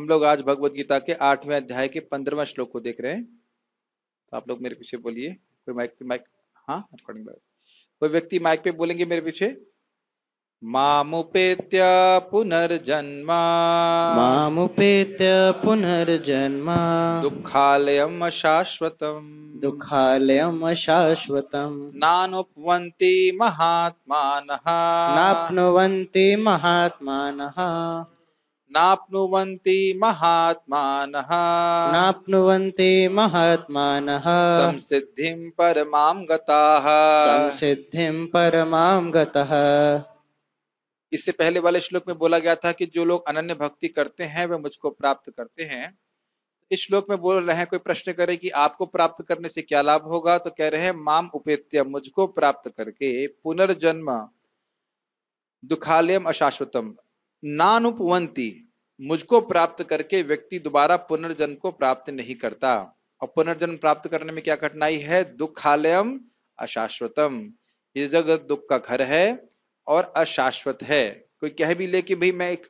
हम लोग आज भगवत गीता के आठवें अध्याय के पंद्रवा श्लोक को देख रहे हैं तो आप लोग मेरे पीछे बोलिए कोई माइक पे माइक हाँ रिकॉर्डिंग कोई व्यक्ति माइक पे बोलेंगे मेरे पीछे मामुपेत्य पुनर्जन्मा मामुपेत्य पुनर्जन्मा दुखालयम अशाश्वतम् दुःखालयम् अशाश्वतम् नानुपवन्ति महात्मानः नाप्नुवन्ति महात्मानः नाप्नुवन्ति महात्मानः नाप्नुवन्ति महात्मानः संसिद्धिं परमां गताः संसिद्धिं परमां गतः इससे पहले वाले श्लोक में बोला गया था कि जो लोग अनन्य भक्ति करते हैं वे मुझको प्राप्त करते हैं इस श्लोक में बोल रहे हैं कोई प्रश्न करे कि आपको प्राप्त करने से क्या लाभ होगा तो कह रहे हैं माम उपेत्य मुझको प्राप्त करके पुनर्जन्म दुखालयम अशाश्वतम नानुपवंती मुझको प्राप्त करके व्यक्ति दोबारा पुनर्जन्म को प्राप्त नहीं करता और पुनर्जन्म प्राप्त करने में क्या कठिनाई है दुखालयम अशाश्वतम ये जगत दुख का घर है और अशाश्वत है कोई कह भी ले कि भाई मैं एक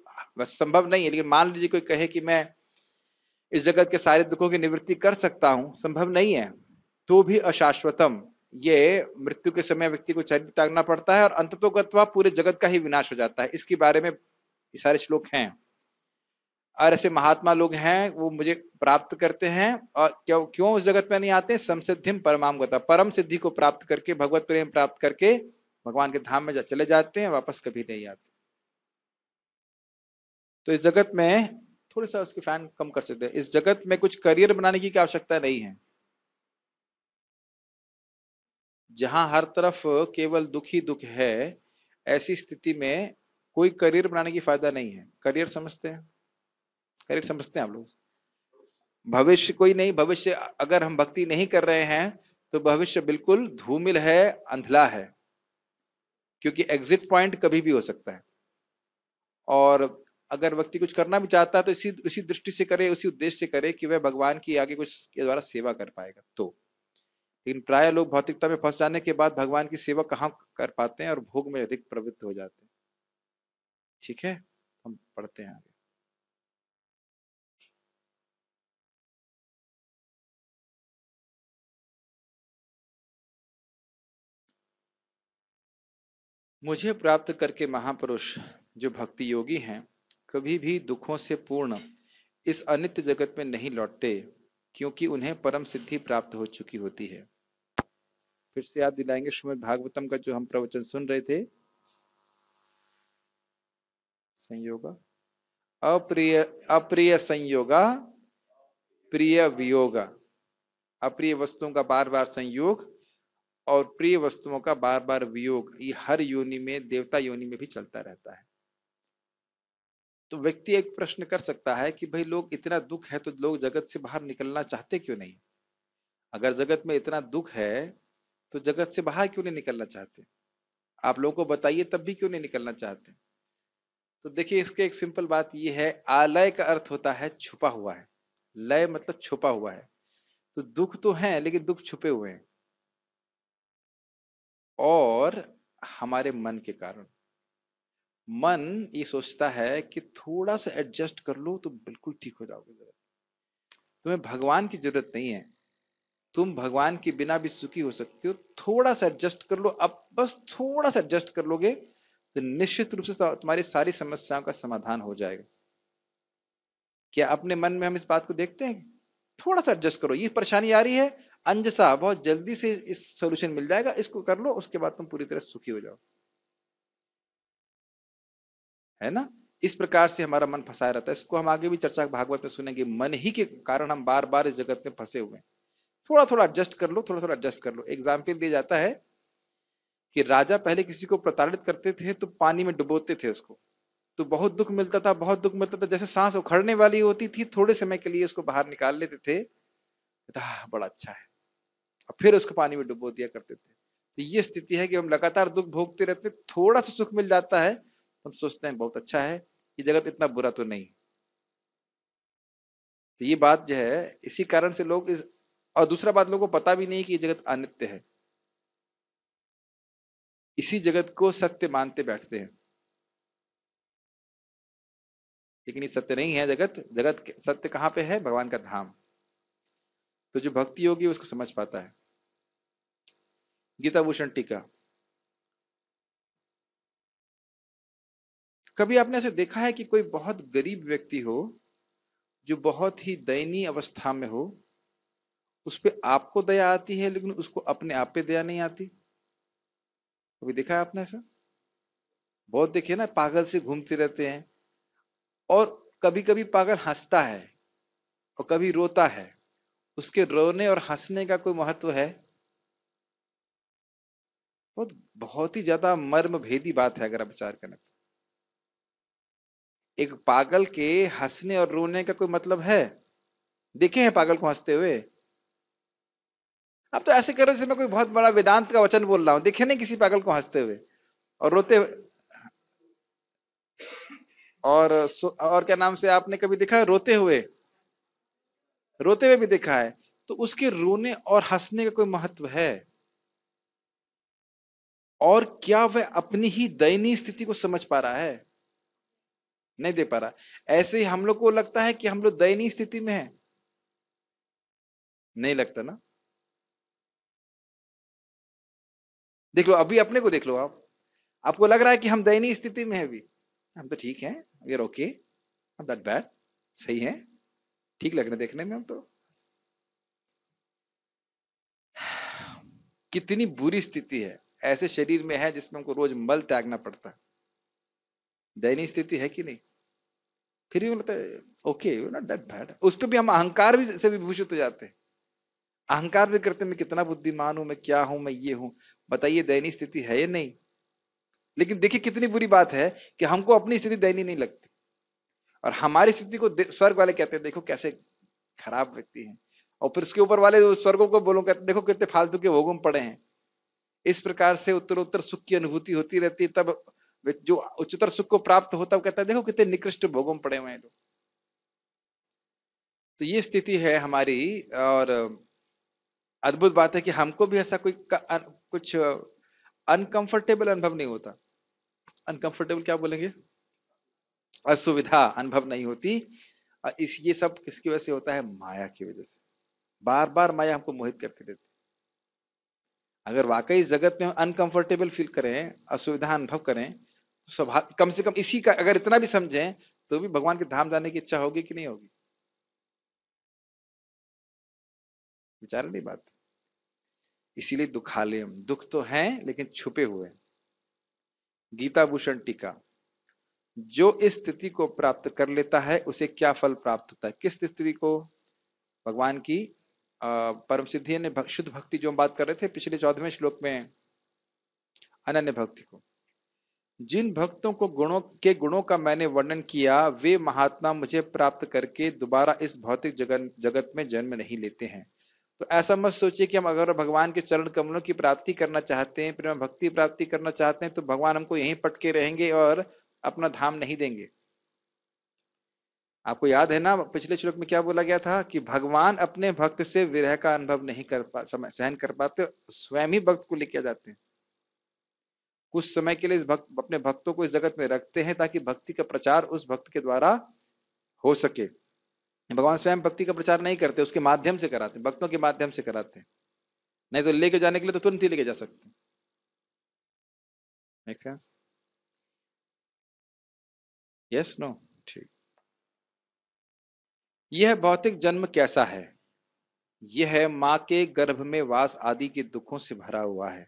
संभव नहीं है लेकिन मान लीजिए कोई कहे कि मैं इस जगत के सारे दुखों की निवृत्ति कर सकता हूं संभव नहीं है तो भी अशाश्वतम ये मृत्यु के समय व्यक्ति को चरित्र त्यागना पड़ता है और अंत तो पूरे जगत का ही विनाश हो जाता है इसके बारे में ये सारे श्लोक हैं और ऐसे महात्मा लोग हैं वो मुझे प्राप्त करते हैं और क्यों क्यों उस जगत में नहीं आते समसिद्धिम परमाम गता परम सिद्धि को प्राप्त करके भगवत प्रेम प्राप्त करके भगवान के धाम में जा, चले जाते हैं वापस कभी नहीं आते तो इस जगत में थोड़ा सा उसके फैन कम कर सकते हैं इस जगत में कुछ करियर बनाने की क्या आवश्यकता नहीं है जहां हर तरफ केवल दुख ही दुख है ऐसी स्थिति में कोई करियर बनाने की फायदा नहीं है करियर समझते हैं करियर समझते हैं आप लोग भविष्य कोई नहीं भविष्य अगर हम भक्ति नहीं कर रहे हैं तो भविष्य बिल्कुल धूमिल है अंधला है क्योंकि एग्जिट पॉइंट कभी भी हो सकता है और अगर व्यक्ति कुछ करना भी चाहता है तो इसी उसी दृष्टि से करे उसी उद्देश्य से करे कि वह भगवान की आगे कुछ के द्वारा सेवा कर पाएगा तो लेकिन प्राय लोग भौतिकता में फंस जाने के बाद भगवान की सेवा कहाँ कर पाते हैं और भोग में अधिक प्रवृत्त हो जाते हैं ठीक है हम पढ़ते हैं आगे मुझे प्राप्त करके महापुरुष जो भक्ति योगी हैं कभी भी दुखों से पूर्ण इस अनित्य जगत में नहीं लौटते क्योंकि उन्हें परम सिद्धि प्राप्त हो चुकी होती है फिर से याद दिलाएंगे श्रीमद भागवतम का जो हम प्रवचन सुन रहे थे संयोग अप्रिय अप्रिय संयोग प्रिय वियोग अप्रिय वस्तुओं का बार बार संयोग और प्रिय वस्तुओं का बार बार वियोग ये हर योनि में देवता योनि में भी चलता रहता है तो व्यक्ति एक प्रश्न कर सकता है कि भाई लोग इतना दुख है तो लोग जगत से बाहर निकलना चाहते क्यों नहीं अगर जगत में इतना दुख है तो जगत से बाहर क्यों नहीं निकलना चाहते आप लोगों को बताइए तब भी क्यों नहीं निकलना चाहते तो देखिए इसके एक सिंपल बात यह है आलय का अर्थ होता है छुपा हुआ है लय मतलब छुपा हुआ है तो दुख तो है लेकिन दुख छुपे हुए हैं और हमारे मन के कारण मन ये सोचता है कि थोड़ा सा एडजस्ट कर लो तो बिल्कुल ठीक हो जाओगे जरूरत तुम्हें भगवान की जरूरत नहीं है तुम भगवान के बिना भी सुखी हो सकते हो थोड़ा सा एडजस्ट कर लो अब बस थोड़ा सा एडजस्ट कर लोगे तो निश्चित रूप से तुम्हारी सारी समस्याओं का समाधान हो जाएगा क्या अपने मन में हम इस बात को देखते हैं थोड़ा सा एडजस्ट करो ये परेशानी आ रही है अंज सा बहुत जल्दी से इस सोल्यूशन मिल जाएगा इसको कर लो उसके बाद तुम पूरी तरह सुखी हो जाओ है ना इस प्रकार से हमारा मन फंसाया रहता है इसको हम आगे भी चर्चा भागवत में सुनेंगे मन ही के कारण हम बार बार इस जगत में फंसे हुए हैं थोड़ा थोड़ा एडजस्ट कर लो थोड़ा थोड़ा एडजस्ट कर लो एग्जाम्पल दिया जाता है कि राजा पहले किसी को प्रताड़ित करते थे तो पानी में डुबोते थे उसको तो बहुत दुख मिलता था बहुत दुख मिलता था जैसे सांस उखड़ने वाली होती थी थोड़े समय के लिए उसको बाहर निकाल लेते थे था, बड़ा अच्छा है और फिर उसको पानी में डुबो दिया करते थे तो ये स्थिति है कि हम लगातार दुख भोगते रहते थोड़ा सा सुख मिल जाता है हम सोचते हैं बहुत अच्छा है ये जगत इतना बुरा तो नहीं तो ये बात जो है इसी कारण से लोग इस और दूसरा बात लोगों को पता भी नहीं कि ये जगत अनित्य है इसी जगत को सत्य मानते बैठते हैं लेकिन ये सत्य नहीं है जगत जगत सत्य कहाँ पे है भगवान का धाम तो जो भक्ति होगी उसको समझ पाता है गीता भूषण टीका कभी आपने ऐसे देखा है कि कोई बहुत गरीब व्यक्ति हो जो बहुत ही दयनीय अवस्था में हो उस पर आपको दया आती है लेकिन उसको अपने आप पे दया नहीं आती कभी देखा है आपने ऐसा बहुत देखिए ना पागल से घूमते रहते हैं और कभी कभी पागल हंसता है और कभी रोता है उसके रोने और हंसने का कोई महत्व है बहुत बहुत ही ज्यादा मर्म भेदी बात है अगर आप विचार करें तो एक पागल के हंसने और रोने का कोई मतलब है देखे हैं पागल को हंसते हुए आप तो ऐसे कर रहे हो जैसे मैं कोई बहुत बड़ा वेदांत का वचन बोल रहा हूं देखे नहीं किसी पागल को हंसते हुए और रोते हुए और और क्या नाम से आपने कभी देखा है रोते हुए रोते हुए भी देखा है तो उसके रोने और हंसने का कोई महत्व है और क्या वह अपनी ही दयनीय स्थिति को समझ पा रहा है नहीं दे पा रहा ऐसे ही हम लोग को लगता है कि हम लोग दयनीय स्थिति में है नहीं लगता ना देख लो अभी अपने को देख लो आप आपको लग रहा है कि हम दयनीय स्थिति में है अभी हम तो ठीक है वी आर ओके हम दैट बैड सही है ठीक लग रहे देखने में हम तो कितनी बुरी स्थिति है ऐसे शरीर में है जिसमें हमको रोज मल त्यागना पड़ता है दयनीय स्थिति है कि नहीं फिर भी बोलते ओके नॉट दैट बैड उस पर भी हम अहंकार भी से विभूषित हो जाते हैं अहंकार भी करते मैं कितना बुद्धिमान हूं मैं क्या हूं मैं ये हूं बताइए दयनीय स्थिति है या नहीं लेकिन देखिए कितनी बुरी बात है कि हमको अपनी स्थिति दयनीय नहीं लगती और हमारी स्थिति को स्वर्ग वाले कहते हैं देखो कैसे खराब व्यक्ति है और फिर उसके ऊपर वाले स्वर्गों को बोलो कहते देखो कितने फालतू के भोगों में पड़े हैं इस प्रकार से उत्तर उत्तर सुख की अनुभूति होती रहती है तब जो उच्चतर सुख को प्राप्त होता है कहता है देखो कितने निकृष्ट भोगों में पड़े हुए हैं लोग तो ये स्थिति है हमारी और अद्भुत बात है कि हमको भी ऐसा कोई कुछ अनकंफर्टेबल अनुभव नहीं होता अनकंफर्टेबल क्या बोलेंगे असुविधा अनुभव नहीं होती और इस ये सब किसकी वजह से होता है माया की वजह से बार बार माया हमको मोहित करके देती अगर वाकई जगत में अनकंफर्टेबल फील करें असुविधा अनुभव करें तो स्वभाव कम से कम इसी का अगर इतना भी समझें तो भी भगवान के धाम जाने की इच्छा होगी कि नहीं होगी विचारणी बात इसीलिए दुखालयम दुख तो है लेकिन छुपे हुए गीता भूषण टीका जो इस स्थिति को प्राप्त कर लेता है उसे क्या फल प्राप्त होता है किस स्थिति को भगवान की परम सिद्धि ने शुद्ध भक्ति जो हम बात कर रहे थे पिछले चौदहवें श्लोक में अनन्य भक्ति को जिन भक्तों को गुणों के गुणों का मैंने वर्णन किया वे महात्मा मुझे प्राप्त करके दोबारा इस भौतिक जगत जगत में जन्म नहीं लेते हैं तो ऐसा मत सोचिए कि हम अगर भगवान के चरण कमलों की प्राप्ति करना चाहते हैं प्रेम भक्ति प्राप्ति करना चाहते हैं तो भगवान हमको यहीं पटके रहेंगे और अपना धाम नहीं देंगे आपको याद है ना पिछले श्लोक में क्या बोला गया था कि भगवान अपने भक्त से विरह का अनुभव नहीं कर पा समय सहन कर पाते स्वयं ही भक्त को लेके जाते हैं कुछ समय के लिए इस भक्त अपने भक्तों को इस जगत में रखते हैं ताकि भक्ति का प्रचार उस भक्त के द्वारा हो सके भगवान स्वयं भक्ति का प्रचार नहीं करते उसके माध्यम से कराते भक्तों के माध्यम से कराते नहीं तो लेके जाने के लिए तो तुरंत ही लेके जा सकते यस नो ठीक यह भौतिक जन्म कैसा है यह है माँ के गर्भ में वास आदि के दुखों से भरा हुआ है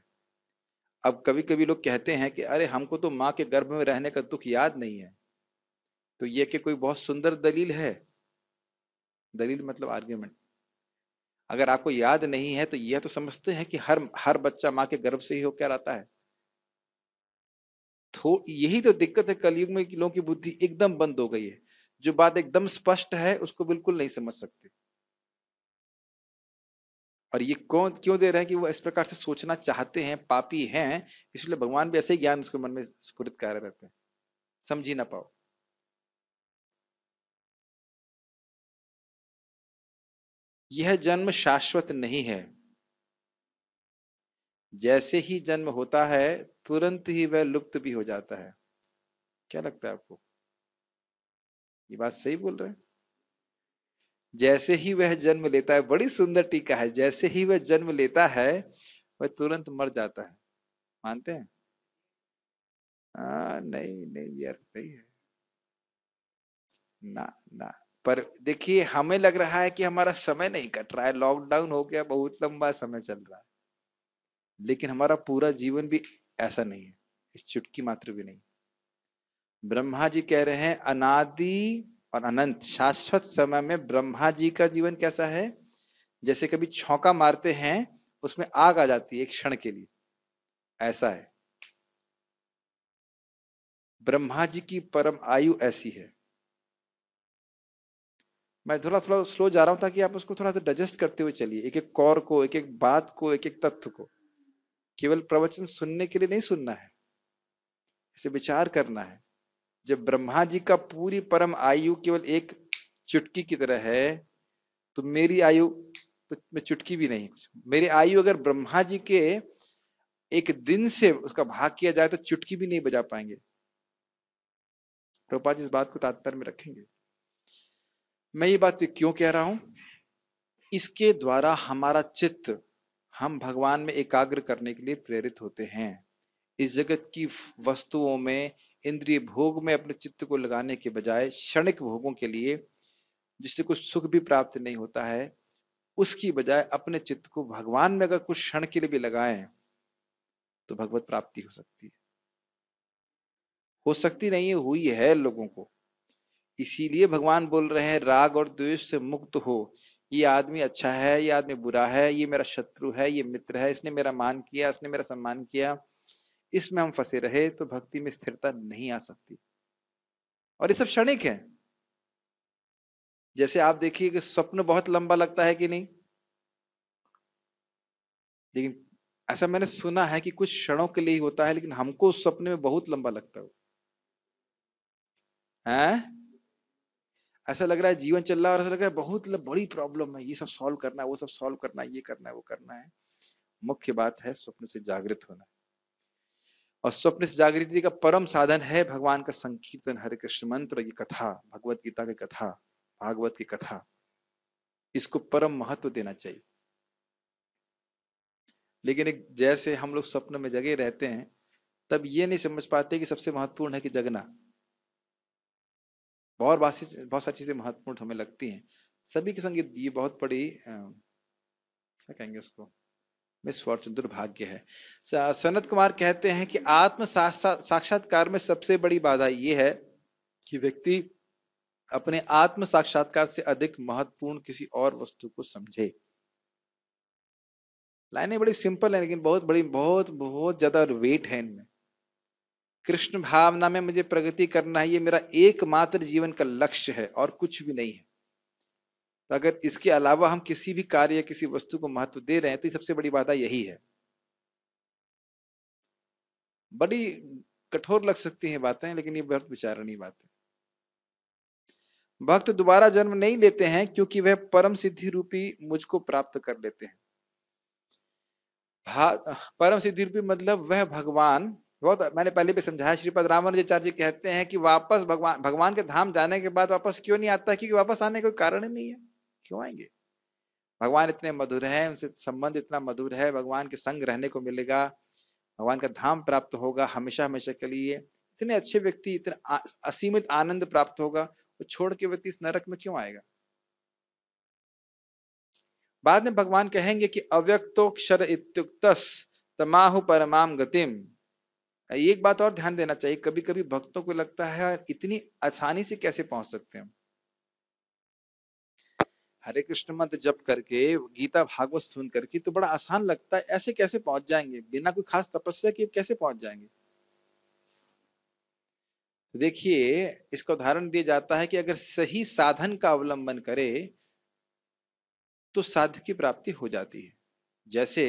अब कभी कभी लोग कहते हैं कि अरे हमको तो माँ के गर्भ में रहने का दुख याद नहीं है तो यह कि कोई बहुत सुंदर दलील है दलील मतलब आर्ग्यूमेंट अगर आपको याद नहीं है तो यह तो समझते हैं कि हर हर बच्चा माँ के गर्भ से ही होकर आता है तो यही तो दिक्कत है कलयुग में लोगों की बुद्धि एकदम बंद हो गई है जो बात एकदम स्पष्ट है उसको बिल्कुल नहीं समझ सकते और ये कौन क्यों दे रहे हैं कि वो इस प्रकार से सोचना चाहते हैं पापी हैं इसलिए भगवान भी ऐसे ही ज्ञान उसके मन में स्फुरित कर रहते हैं समझ ही ना पाओ यह जन्म शाश्वत नहीं है जैसे ही जन्म होता है तुरंत ही वह लुप्त भी हो जाता है क्या लगता है आपको ये बात सही बोल रहे हैं जैसे ही वह जन्म लेता है बड़ी सुंदर टीका है जैसे ही वह जन्म लेता है वह तुरंत मर जाता है मानते हैं आ, हाँ, नहीं नहीं यार नहीं है ना ना पर देखिए हमें लग रहा है कि हमारा समय नहीं कट रहा है लॉकडाउन हो गया बहुत लंबा समय चल रहा है लेकिन हमारा पूरा जीवन भी ऐसा नहीं है इस चुटकी मात्र भी नहीं ब्रह्मा जी कह रहे हैं अनादि और अनंत शाश्वत समय में ब्रह्मा जी का जीवन कैसा है जैसे कभी छौका मारते हैं उसमें आग आ जाती है एक क्षण के लिए ऐसा है ब्रह्मा जी की परम आयु ऐसी है मैं थोड़ा थोड़ा स्लो जा रहा हूँ ताकि आप उसको थोड़ा सा डाइजेस्ट करते हुए चलिए एक एक कौर को एक एक बात को एक एक तत्व को केवल प्रवचन सुनने के लिए नहीं सुनना है इसे विचार करना है जब ब्रह्मा जी का पूरी परम आयु केवल एक चुटकी की तरह है तो मेरी आयु तो मैं चुटकी भी नहीं मेरी आयु अगर ब्रह्मा जी के एक दिन से उसका भाग किया जाए तो चुटकी भी नहीं बजा पाएंगे जी इस बात को तात्पर्य में रखेंगे मैं ये बात क्यों कह रहा हूं इसके द्वारा हमारा चित्त हम भगवान में एकाग्र करने के लिए प्रेरित होते हैं इस जगत की वस्तुओं में इंद्रिय भोग में अपने चित्त को लगाने के बजाय क्षणिक भोगों के लिए जिससे कुछ सुख भी प्राप्त नहीं होता है उसकी बजाय अपने चित्त को भगवान में अगर कुछ क्षण के लिए भी लगाए तो भगवत प्राप्ति हो सकती है हो सकती नहीं हुई है लोगों को इसीलिए भगवान बोल रहे हैं राग और द्वेष से मुक्त हो ये आदमी अच्छा है ये आदमी बुरा है ये मेरा शत्रु है ये मित्र है इसने मेरा मान किया इसने मेरा सम्मान किया इसमें हम फंसे रहे तो भक्ति में स्थिरता नहीं आ सकती और ये सब क्षणिक है जैसे आप देखिए कि स्वप्न बहुत लंबा लगता है कि नहीं लेकिन ऐसा मैंने सुना है कि कुछ क्षणों के लिए ही होता है लेकिन हमको उस सपने में बहुत लंबा लगता है ऐसा लग रहा है जीवन चल रहा है और ऐसा लग रहा है बहुत बड़ी प्रॉब्लम है ये सब सॉल्व करना है वो सब सॉल्व करना है ये करना है वो करना है मुख्य बात है स्वप्न से जागृत होना और स्वप्न से जागृति का परम साधन है भगवान का संकीर्तन हरे कृष्ण मंत्र ये कथा भगवत गीता की कथा भागवत की कथा इसको परम महत्व देना चाहिए लेकिन एक जैसे हम लोग स्वप्न में जगे रहते हैं तब ये नहीं समझ पाते कि सबसे महत्वपूर्ण है कि जगना बहुत बहुत सारी चीज़ें महत्वपूर्ण हमें लगती हैं सभी के संगीत ये बहुत बड़ी क्या कहेंगे उसको मिसफॉर्चून दुर्भाग्य है सनत कुमार कहते हैं कि आत्म साक्षात्कार में सबसे बड़ी बाधा ये है कि व्यक्ति अपने आत्म साक्षात्कार से अधिक महत्वपूर्ण किसी और वस्तु को समझे लाइनें बड़ी सिंपल है लेकिन बहुत बड़ी बहुत बहुत ज्यादा वेट है इनमें कृष्ण भावना में मुझे प्रगति करना है ये मेरा एकमात्र जीवन का लक्ष्य है और कुछ भी नहीं है तो अगर इसके अलावा हम किसी भी कार्य या किसी वस्तु को महत्व दे रहे हैं तो सबसे बड़ी बाधा यही है बड़ी कठोर लग सकती है बातें लेकिन ये बहुत विचारणीय बात है भक्त दोबारा जन्म नहीं लेते हैं क्योंकि वह परम सिद्धि रूपी मुझको प्राप्त कर लेते हैं परम सिद्धि रूपी मतलब वह भगवान बहुत मैंने पहले भी समझाया श्रीपद रामानुजाचार्य जी कहते हैं कि वापस भगवान भगवान के धाम जाने के बाद वापस क्यों नहीं आता क्योंकि वापस आने का कोई कारण ही नहीं है क्यों आएंगे भगवान इतने मधुर हैं उनसे संबंध इतना मधुर है भगवान के संग रहने को मिलेगा भगवान का धाम प्राप्त होगा हमेशा हमेशा के लिए इतने अच्छे व्यक्ति इतना असीमित आनंद प्राप्त होगा वो छोड़ के व्यक्ति इस नरक में क्यों आएगा बाद में भगवान कहेंगे कि अव्यक्तोक्षर इत्युक्त तमाहु परमाम गतिम एक बात और ध्यान देना चाहिए कभी कभी भक्तों को लगता है इतनी आसानी से कैसे पहुंच सकते हैं हरे कृष्ण मंत्र जप करके गीता भागवत सुन करके तो बड़ा आसान लगता है ऐसे कैसे पहुंच जाएंगे बिना कोई खास तपस्या के कैसे पहुंच जाएंगे तो देखिए इसका उदाहरण दिया जाता है कि अगर सही साधन का अवलंबन करे तो साध की प्राप्ति हो जाती है जैसे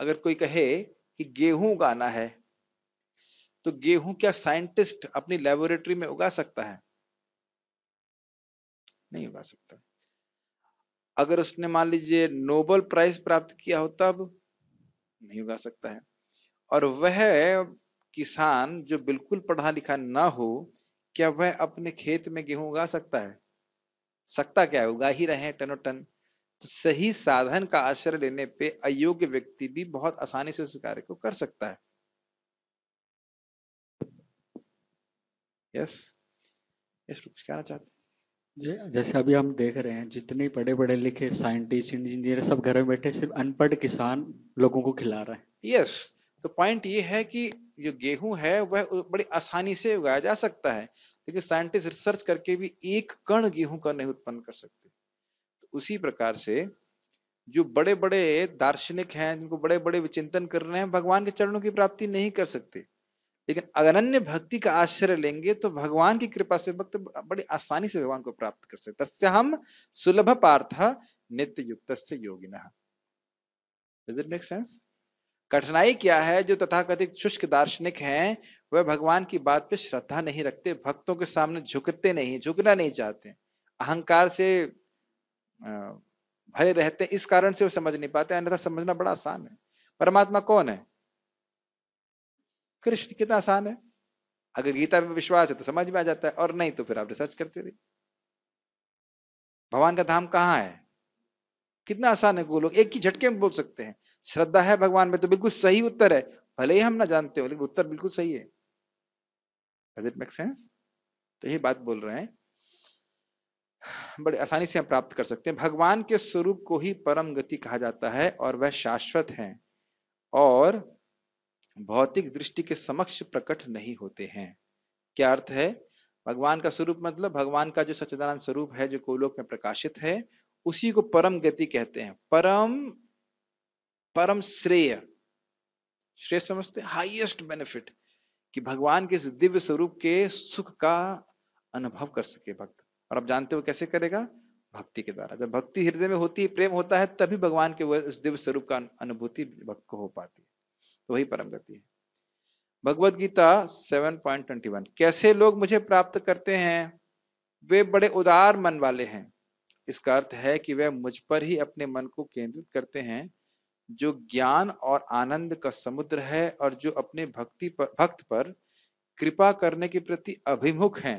अगर कोई कहे कि गेहूं उगाना है तो गेहूं क्या साइंटिस्ट अपनी लेबोरेटरी में उगा सकता है नहीं उगा सकता अगर उसने मान लीजिए नोबल प्राइज प्राप्त किया हो तब नहीं उगा सकता है और वह किसान जो बिल्कुल पढ़ा लिखा ना हो क्या वह अपने खेत में गेहूं उगा सकता है सकता क्या है उगा ही रहे टनो टन तो सही साधन का आश्रय लेने पे अयोग्य व्यक्ति भी बहुत आसानी से उस कार्य को कर सकता है यस यस कुछ कहना चाहते जैसे अभी हम देख रहे हैं जितने पढ़े पढ़े लिखे साइंटिस्ट इंजीनियर सब घर में बैठे सिर्फ अनपढ़ किसान लोगों को खिला रहे हैं यस yes, तो पॉइंट ये है कि जो गेहूं है वह बड़ी आसानी से उगाया जा सकता है लेकिन साइंटिस्ट रिसर्च करके भी एक कण गेहूं का नहीं उत्पन्न कर सकते तो उसी प्रकार से जो बड़े बड़े दार्शनिक हैं जिनको बड़े बड़े विचिंतन कर रहे हैं भगवान के चरणों की प्राप्ति नहीं कर सकते लेकिन अगनन्य भक्ति का आश्रय लेंगे तो भगवान की कृपा से भक्त बड़ी आसानी से भगवान को प्राप्त कर सकते तस्य हम सुलभ पार्थ नित्य युक्त से योगिन सेंस कठिनाई क्या है जो तथाकथित शुष्क दार्शनिक हैं वह भगवान की बात पे श्रद्धा नहीं रखते भक्तों के सामने झुकते नहीं झुकना नहीं चाहते अहंकार से भरे रहते इस कारण से वो समझ नहीं पाते अन्यथा समझना बड़ा आसान है परमात्मा कौन है कृष्ण कितना आसान है अगर गीता में विश्वास है तो समझ में आ जाता है और नहीं तो फिर आप रिसर्च करते रहिए भगवान का धाम कहाँ है कितना आसान है वो लोग एक ही झटके में बोल सकते हैं श्रद्धा है भगवान में तो बिल्कुल सही उत्तर है भले ही हम ना जानते हो लेकिन उत्तर बिल्कुल सही है डज इट मेक सेंस तो ये बात बोल रहे हैं बड़े आसानी से हम प्राप्त कर सकते हैं भगवान के स्वरूप को ही परम गति कहा जाता है और वह शाश्वत है और भौतिक दृष्टि के समक्ष प्रकट नहीं होते हैं क्या अर्थ है भगवान का स्वरूप मतलब भगवान का जो सच्चिदानंद स्वरूप है जो गोलोक में प्रकाशित है उसी को परम गति कहते हैं परम परम श्रेय श्रेय समझते हाईएस्ट बेनिफिट कि भगवान के इस दिव्य स्वरूप के सुख का अनुभव कर सके भक्त और आप जानते हो कैसे करेगा भक्ति के द्वारा जब भक्ति हृदय में होती है प्रेम होता है तभी भगवान के उस दिव्य स्वरूप का अनुभूति भक्त को हो पाती है तो वही परम गति है भगवत गीता 7.21 कैसे लोग मुझे प्राप्त करते हैं वे बड़े उदार मन वाले हैं इसका अर्थ है कि वे मुझ पर ही अपने मन को केंद्रित करते हैं जो ज्ञान और आनंद का समुद्र है और जो अपने भक्ति पर भक्त पर कृपा करने के प्रति अभिमुख हैं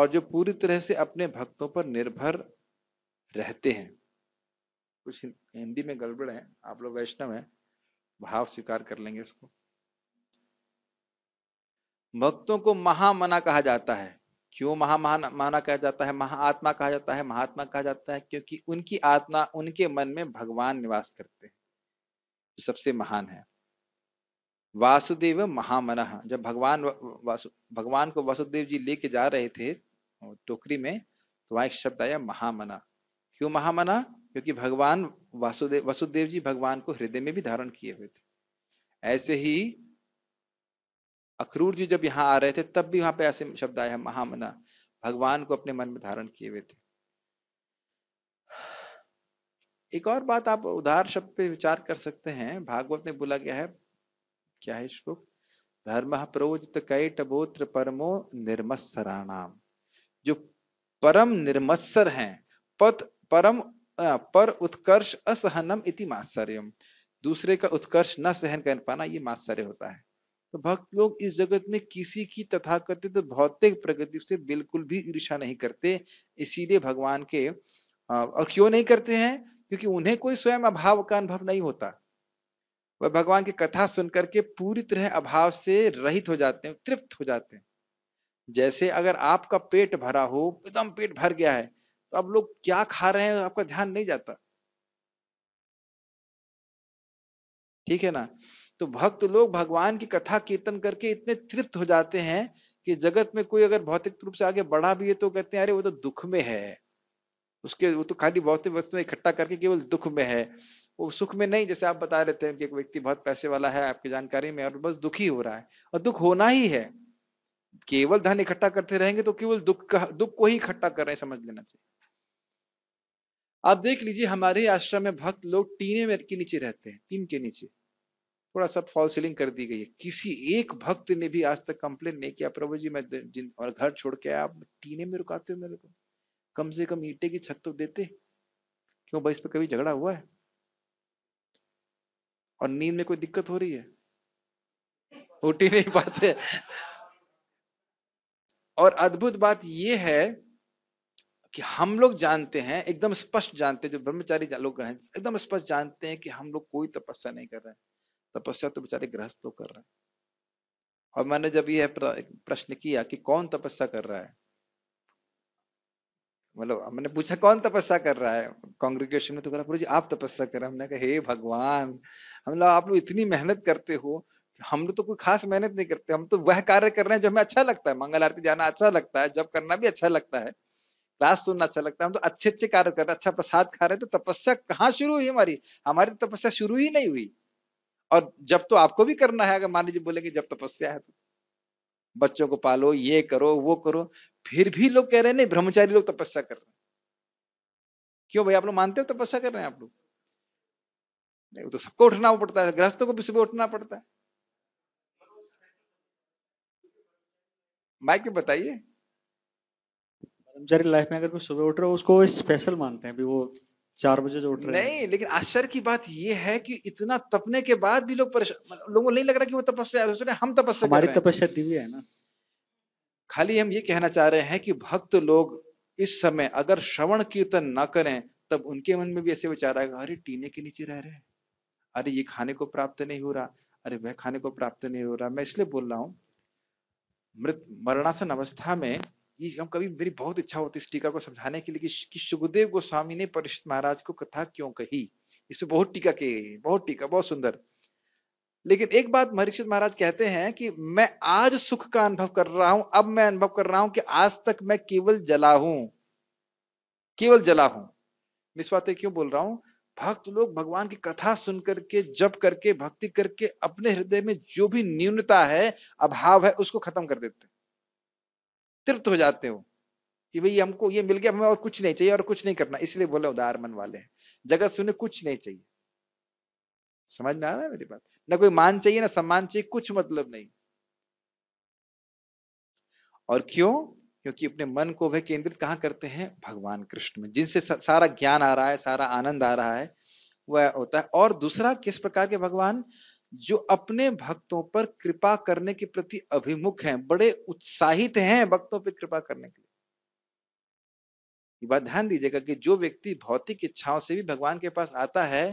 और जो पूरी तरह से अपने भक्तों पर निर्भर रहते हैं कुछ हिंदी में गड़बड़ है आप लोग वैष्णव हैं भाव स्वीकार कर लेंगे इसको भक्तों को महामना कहा जाता है क्यों महा माना कहा जाता है महाआत्मा कहा जाता है महात्मा कहा जाता है क्योंकि उनकी आत्मा उनके मन में भगवान निवास करते हैं जो सबसे महान है वासुदेव महामन जब भगवान वासु भगवान को वासुदेव जी लेके जा रहे थे टोकरी में तो वहां एक शब्द आया महामना क्यों महामना क्योंकि भगवान वासुदेव वसुदेव जी भगवान को हृदय में भी धारण किए हुए थे ऐसे ही अखरूर जी जब यहाँ आ रहे थे तब भी वहां पे ऐसे शब्द आया महामना भगवान को अपने मन में धारण किए हुए थे एक और बात आप उदार शब्द पे विचार कर सकते हैं भागवत ने बोला गया है क्या है श्लोक धर्म प्रोजित कई टबोत्र परमो निर्मत्सराणाम जो परम निर्मत्सर हैं पथ परम पर उत्कर्ष असहनम इति मात्सर्यम दूसरे का उत्कर्ष न सहन कर पाना ये मात्सर्य होता है तो भक्त लोग इस जगत में किसी की करते तो भौतिक प्रगति से बिल्कुल भी ईर्षा नहीं करते इसीलिए भगवान के और क्यों नहीं करते हैं क्योंकि उन्हें कोई स्वयं अभाव का अनुभव नहीं होता वह भगवान की कथा सुन करके पूरी तरह अभाव से रहित हो जाते हैं तृप्त हो जाते हैं जैसे अगर आपका पेट भरा हो एकदम पेट भर गया है तो आप लोग क्या खा रहे हैं आपका ध्यान नहीं जाता ठीक है ना तो भक्त लोग भगवान की कथा कीर्तन करके इतने तृप्त हो जाते हैं कि जगत में कोई अगर भौतिक रूप से आगे बढ़ा भी है तो कहते हैं अरे वो तो दुख में है उसके वो तो खाली भौतिक में इकट्ठा करके केवल दुख में है वो सुख में नहीं जैसे आप बता रहे थे कि एक व्यक्ति बहुत पैसे वाला है आपकी जानकारी में और बस दुखी हो रहा है और दुख होना ही है केवल धन इकट्ठा करते रहेंगे तो केवल दुख का दुख को ही इकट्ठा कर रहे हैं समझ लेना चाहिए आप देख लीजिए हमारे आश्रम में भक्त लोग टीने में के नीचे रहते हैं टीन के नीचे थोड़ा सा फॉल सीलिंग कर दी गई है किसी एक भक्त ने भी आज तक कंप्लेन नहीं किया प्रभु जी मैं जिन और घर छोड़ के आया आप टीने में रुकाते हो मेरे को कम से कम ईटे की छत तो देते क्यों भाई इस पर कभी झगड़ा हुआ है और नींद में कोई दिक्कत हो रही है उठी नहीं पाते और अद्भुत बात यह है कि हम लोग जानते हैं एकदम स्पष्ट जानते हैं जो ब्रह्मचारी लोग हैं एकदम स्पष्ट जानते हैं कि हम लोग कोई तपस्या नहीं कर रहे हैं तपस्या तो बेचारे गृहस्थ लोग कर रहे हैं और मैंने जब यह प्रश्न किया कि कौन तपस्या कर रहा है मतलब मैंने पूछा कौन तपस्या कर रहा है कांग्रेगेशन में तो कहा जी आप तपस्या कर रहे हैं हमने कहा हे भगवान हम लोग आप लोग इतनी मेहनत करते हो हम लोग तो कोई खास मेहनत नहीं करते हम तो वह कार्य कर रहे हैं जो हमें अच्छा लगता है मंगल आरती जाना अच्छा लगता है जब करना भी अच्छा लगता है क्लास सुनना अच्छा लगता है हम तो अच्छे अच्छे कार्य कर रहे हैं अच्छा प्रसाद खा रहे हैं तो तपस्या कहाँ शुरू हुई हमारी हमारी तो तपस्या शुरू ही नहीं हुई और जब तो आपको भी करना है अगर मान लीजिए बोलेंगे जब तपस्या है तो बच्चों को पालो ये करो वो करो फिर भी लोग कह रहे हैं नहीं ब्रह्मचारी लोग तपस्या कर रहे हैं क्यों भाई आप लोग मानते हो तपस्या कर रहे हैं आप लोग नहीं वो तो सबको उठना पड़ता है गृहस्थों को भी सुबह उठना पड़ता है माइक बताइए जनरल लाइफ में अगर कोई सुबह उठ रहा है उसको स्पेशल मानते हैं भी वो चार बजे जो उठ रहे हैं नहीं लेकिन आश्चर्य की बात ये है कि इतना तपने के बाद भी लोग परेशान लोगों को नहीं लग रहा कि वो तपस्या है हम तपस्या हमारी तपस्या दिव्य है ना खाली हम ये कहना चाह रहे हैं कि भक्त लोग इस समय अगर श्रवण कीर्तन ना करें तब उनके मन में भी ऐसे विचार आएगा अरे टीने के नीचे रह रहे अरे ये खाने को प्राप्त नहीं हो रहा अरे वह खाने को प्राप्त नहीं हो रहा मैं इसलिए बोल रहा हूं मृत मरणासन अवस्था में ये हम कभी मेरी बहुत इच्छा होती है इस टीका को समझाने के लिए कि सुखदेव गोस्वामी ने परिषद महाराज को कथा क्यों कही इस बहुत टीका के बहुत टीका बहुत सुंदर लेकिन एक बात महरीक्षित महाराज कहते हैं कि मैं आज सुख का अनुभव कर रहा हूं अब मैं अनुभव कर रहा हूं कि आज तक मैं केवल जला हूं केवल जला हूं इस बात क्यों बोल रहा हूं भक्त लोग भगवान की कथा सुन करके जप करके भक्ति करके अपने हृदय में जो भी न्यूनता है अभाव है उसको खत्म कर देते हैं तृप्त हो जाते हो कि भाई हमको ये मिल गया हमें और कुछ नहीं चाहिए और कुछ नहीं करना इसलिए बोले उदार मन वाले हैं जगत से उन्हें कुछ नहीं चाहिए समझ में आ रहा है मेरी बात ना कोई मान चाहिए ना सम्मान चाहिए कुछ मतलब नहीं और क्यों क्योंकि अपने मन को वह केंद्रित कहाँ करते हैं भगवान कृष्ण में जिनसे सारा ज्ञान आ रहा है सारा आनंद आ रहा है वह होता है और दूसरा किस प्रकार के भगवान जो अपने भक्तों पर कृपा करने के प्रति अभिमुख हैं बड़े उत्साहित हैं भक्तों पर कृपा करने के लिए ये बात ध्यान दीजिएगा कि जो व्यक्ति भौतिक इच्छाओं से भी भगवान के पास आता है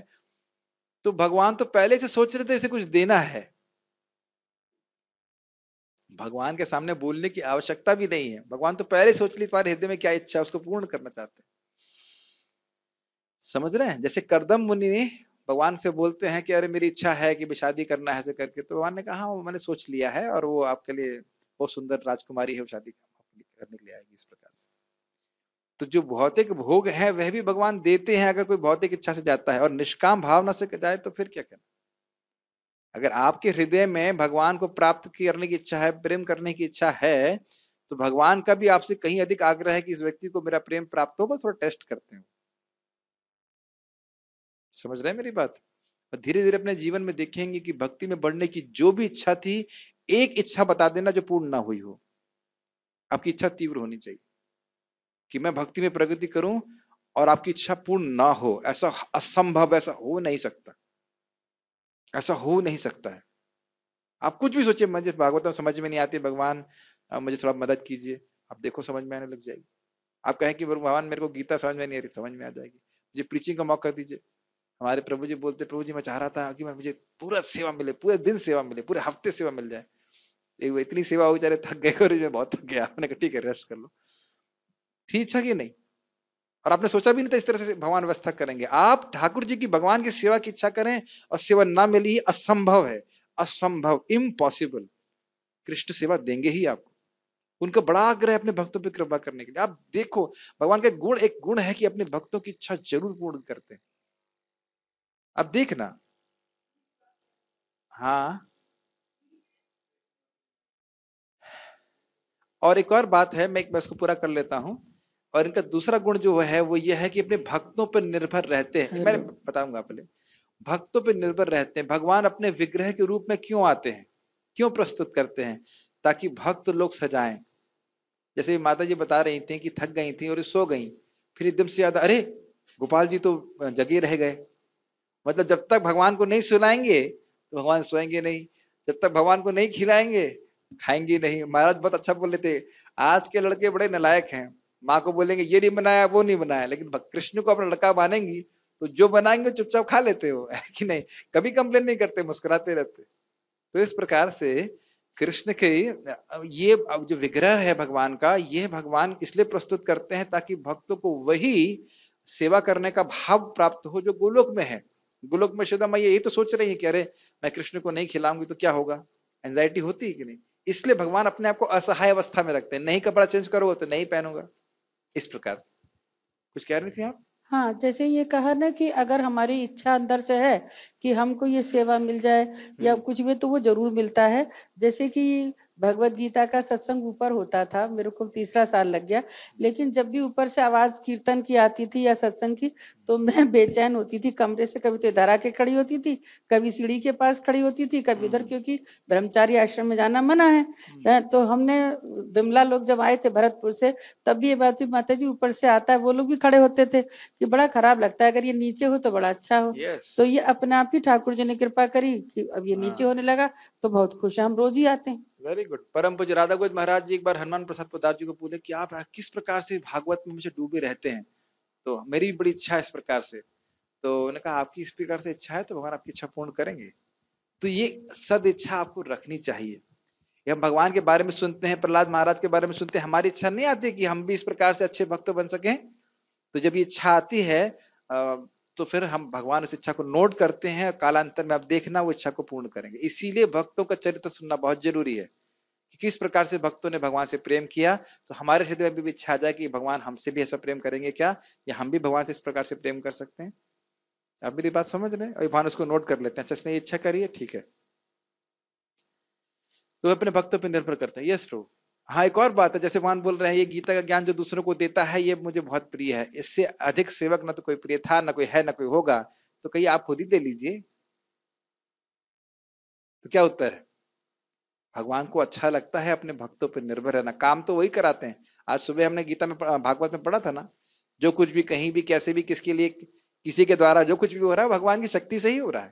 तो भगवान तो पहले से सोच रहे थे इसे कुछ देना है भगवान के सामने बोलने की आवश्यकता भी नहीं है भगवान तो पहले सोच ली तुम्हारे हृदय में क्या इच्छा है उसको पूर्ण करना चाहते हैं समझ रहे हैं जैसे करदम मुनि ने भगवान से बोलते हैं कि अरे मेरी इच्छा है कि शादी करना है ऐसे करके तो भगवान ने कहा हाँ मैंने सोच लिया है और वो आपके लिए बहुत सुंदर राजकुमारी है वो शादी करने के लिए आएगी इस प्रकार से तो जो भौतिक भोग है वह भी भगवान देते हैं अगर कोई भौतिक इच्छा से जाता है और निष्काम भावना से जाए तो फिर क्या कहना अगर आपके हृदय में भगवान को प्राप्त करने की इच्छा है प्रेम करने की इच्छा है तो भगवान का भी आपसे कहीं अधिक आग्रह है कि इस व्यक्ति को मेरा प्रेम प्राप्त हो बस थोड़ा टेस्ट करते हो समझ रहे हैं मेरी बात और धीरे धीरे अपने जीवन में देखेंगे कि भक्ति में बढ़ने की जो भी इच्छा थी एक इच्छा बता देना जो पूर्ण ना हुई हो आपकी इच्छा तीव्र होनी चाहिए कि मैं भक्ति में प्रगति करूं और आपकी इच्छा पूर्ण ना हो ऐसा असंभव ऐसा हो नहीं सकता ऐसा हो नहीं सकता है आप कुछ भी सोचिए मुझे भागवतम समझ में नहीं आती भगवान मुझे थोड़ा मदद कीजिए आप देखो समझ में आने लग जाएगी आप कहें कि भगवान मेरे को गीता समझ में नहीं आ रही समझ में आ जाएगी मुझे प्रीचिंग का मौका दीजिए हमारे प्रभु जी बोलते प्रभु जी मैं चाह रहा था कि मैं मुझे पूरा सेवा मिले पूरे दिन सेवा मिले पूरे हफ्ते सेवा मिल जाए एक इतनी सेवा जा रही थक गए और मैं बहुत थक गया आपने ठीक है रेस्ट कर लो ठीक था कि नहीं और आपने सोचा भी नहीं था इस तरह से भगवान व्यवस्था करेंगे आप ठाकुर जी की भगवान की सेवा की इच्छा करें और सेवा ना मिली असंभव है असंभव इम्पॉसिबल कृष्ण सेवा देंगे ही आपको उनका बड़ा आग्रह अपने भक्तों पर कृपा करने के लिए आप देखो भगवान का गुण एक गुण है कि अपने भक्तों की इच्छा जरूर पूर्ण करते हैं अब देखना हाँ और एक और बात है मैं मैं इसको पूरा कर लेता हूं और इनका दूसरा गुण जो है वो ये है कि अपने भक्तों पर निर्भर रहते हैं मैं हम्म। बताऊंगा पहले भक्तों पर निर्भर रहते हैं भगवान अपने विग्रह के रूप में क्यों आते हैं क्यों प्रस्तुत करते हैं ताकि भक्त लोग सजाएं जैसे माता जी बता रही थी कि थक गई थी और सो गई फिर एकदम से याद अरे गोपाल जी तो जगे रह गए मतलब जब तक भगवान को नहीं सुलाएंगे तो भगवान सोएंगे नहीं जब तक भगवान को नहीं खिलाएंगे खाएंगे नहीं महाराज बहुत अच्छा बोल लेते आज के लड़के बड़े नलायक हैं माँ को बोलेंगे ये नहीं बनाया वो नहीं बनाया लेकिन कृष्ण को अपना लड़का मानेंगी तो जो बनाएंगे चुपचाप खा लेते हो कि नहीं कभी कंप्लेन नहीं करते मुस्कुराते रहते तो इस प्रकार से कृष्ण के ये जो विग्रह है भगवान का ये भगवान इसलिए प्रस्तुत करते हैं ताकि भक्तों को वही सेवा करने का भाव प्राप्त हो जो गोलोक में है गोलोक में शुदा मैं यही तो सोच रही है कि अरे मैं कृष्ण को नहीं खिलाऊंगी तो क्या होगा एंजाइटी होती है कि नहीं इसलिए भगवान अपने आप को असहाय अवस्था में रखते हैं नहीं कपड़ा चेंज करोगे तो नहीं पहनूंगा इस प्रकार से कुछ कह रही थी आप हाँ जैसे ये कहा ना कि अगर हमारी इच्छा अंदर से है कि हमको ये सेवा मिल जाए या हम्म। कुछ भी तो वो जरूर मिलता है जैसे कि भगवत गीता का सत्संग ऊपर होता था मेरे को तीसरा साल लग गया लेकिन जब भी ऊपर से आवाज कीर्तन की आती थी या सत्संग की तो मैं बेचैन होती थी कमरे से कभी तो इधर आके खड़ी होती थी कभी सीढ़ी के पास खड़ी होती थी कभी उधर हम्म। क्योंकि ब्रह्मचारी आश्रम में जाना मना है हम्म। तो हमने बिमला लोग जब आए थे भरतपुर से तब भी ये बात हुई माता जी ऊपर से आता है वो लोग भी खड़े होते थे कि बड़ा खराब लगता है अगर ये नीचे हो तो बड़ा अच्छा हो तो ये अपने आप ही ठाकुर जी ने कृपा करी कि अब ये हाँ। नीचे होने लगा तो बहुत खुश है हम रोज ही आते हैं वेरी गुड परम पूज्य राधा गोविंद महाराज जी एक बार हनुमान प्रसाद पोदार जी को पूछे कि आप किस प्रकार से भागवत में मुझे डूबे रहते हैं तो मेरी बड़ी इच्छा है इस प्रकार से तो उन्होंने कहा आपकी इस प्रकार से इच्छा है तो भगवान आपकी इच्छा पूर्ण करेंगे तो ये सद इच्छा आपको रखनी चाहिए हम भगवान के बारे में सुनते हैं प्रहलाद महाराज के बारे में सुनते हैं हमारी इच्छा नहीं आती कि हम भी इस प्रकार से अच्छे भक्त बन सके तो जब ये इच्छा आती है तो फिर हम भगवान उस इच्छा को नोट करते हैं कालांतर में आप देखना वो इच्छा को पूर्ण करेंगे इसीलिए भक्तों का चरित्र सुनना बहुत जरूरी है कि किस प्रकार से भक्तों ने भगवान से प्रेम किया तो हमारे हृदय में भी इच्छा आ जाए कि भगवान हमसे भी ऐसा प्रेम करेंगे क्या या हम भी भगवान से इस प्रकार से प्रेम कर सकते हैं आप मेरी बात समझ रहे हैं भगवान उसको नोट कर लेते हैं अच्छा इसने इच्छा करिए ठीक है तो अपने भक्तों पर निर्भर करते हैं यस प्रभु हाँ एक और बात है जैसे मान बोल रहे हैं ये गीता का ज्ञान जो दूसरों को देता है ये मुझे बहुत प्रिय है इससे अधिक सेवक ना तो कोई प्रिय था ना कोई है ना कोई होगा तो कहीं आप खुद ही दे लीजिए तो क्या उत्तर है भगवान को अच्छा लगता है अपने भक्तों पर निर्भर रहना काम तो वही कराते हैं आज सुबह हमने गीता में भागवत में पढ़ा था ना जो कुछ भी कहीं भी कैसे भी किसके लिए किसी के द्वारा जो कुछ भी हो रहा है भगवान की शक्ति से ही हो रहा है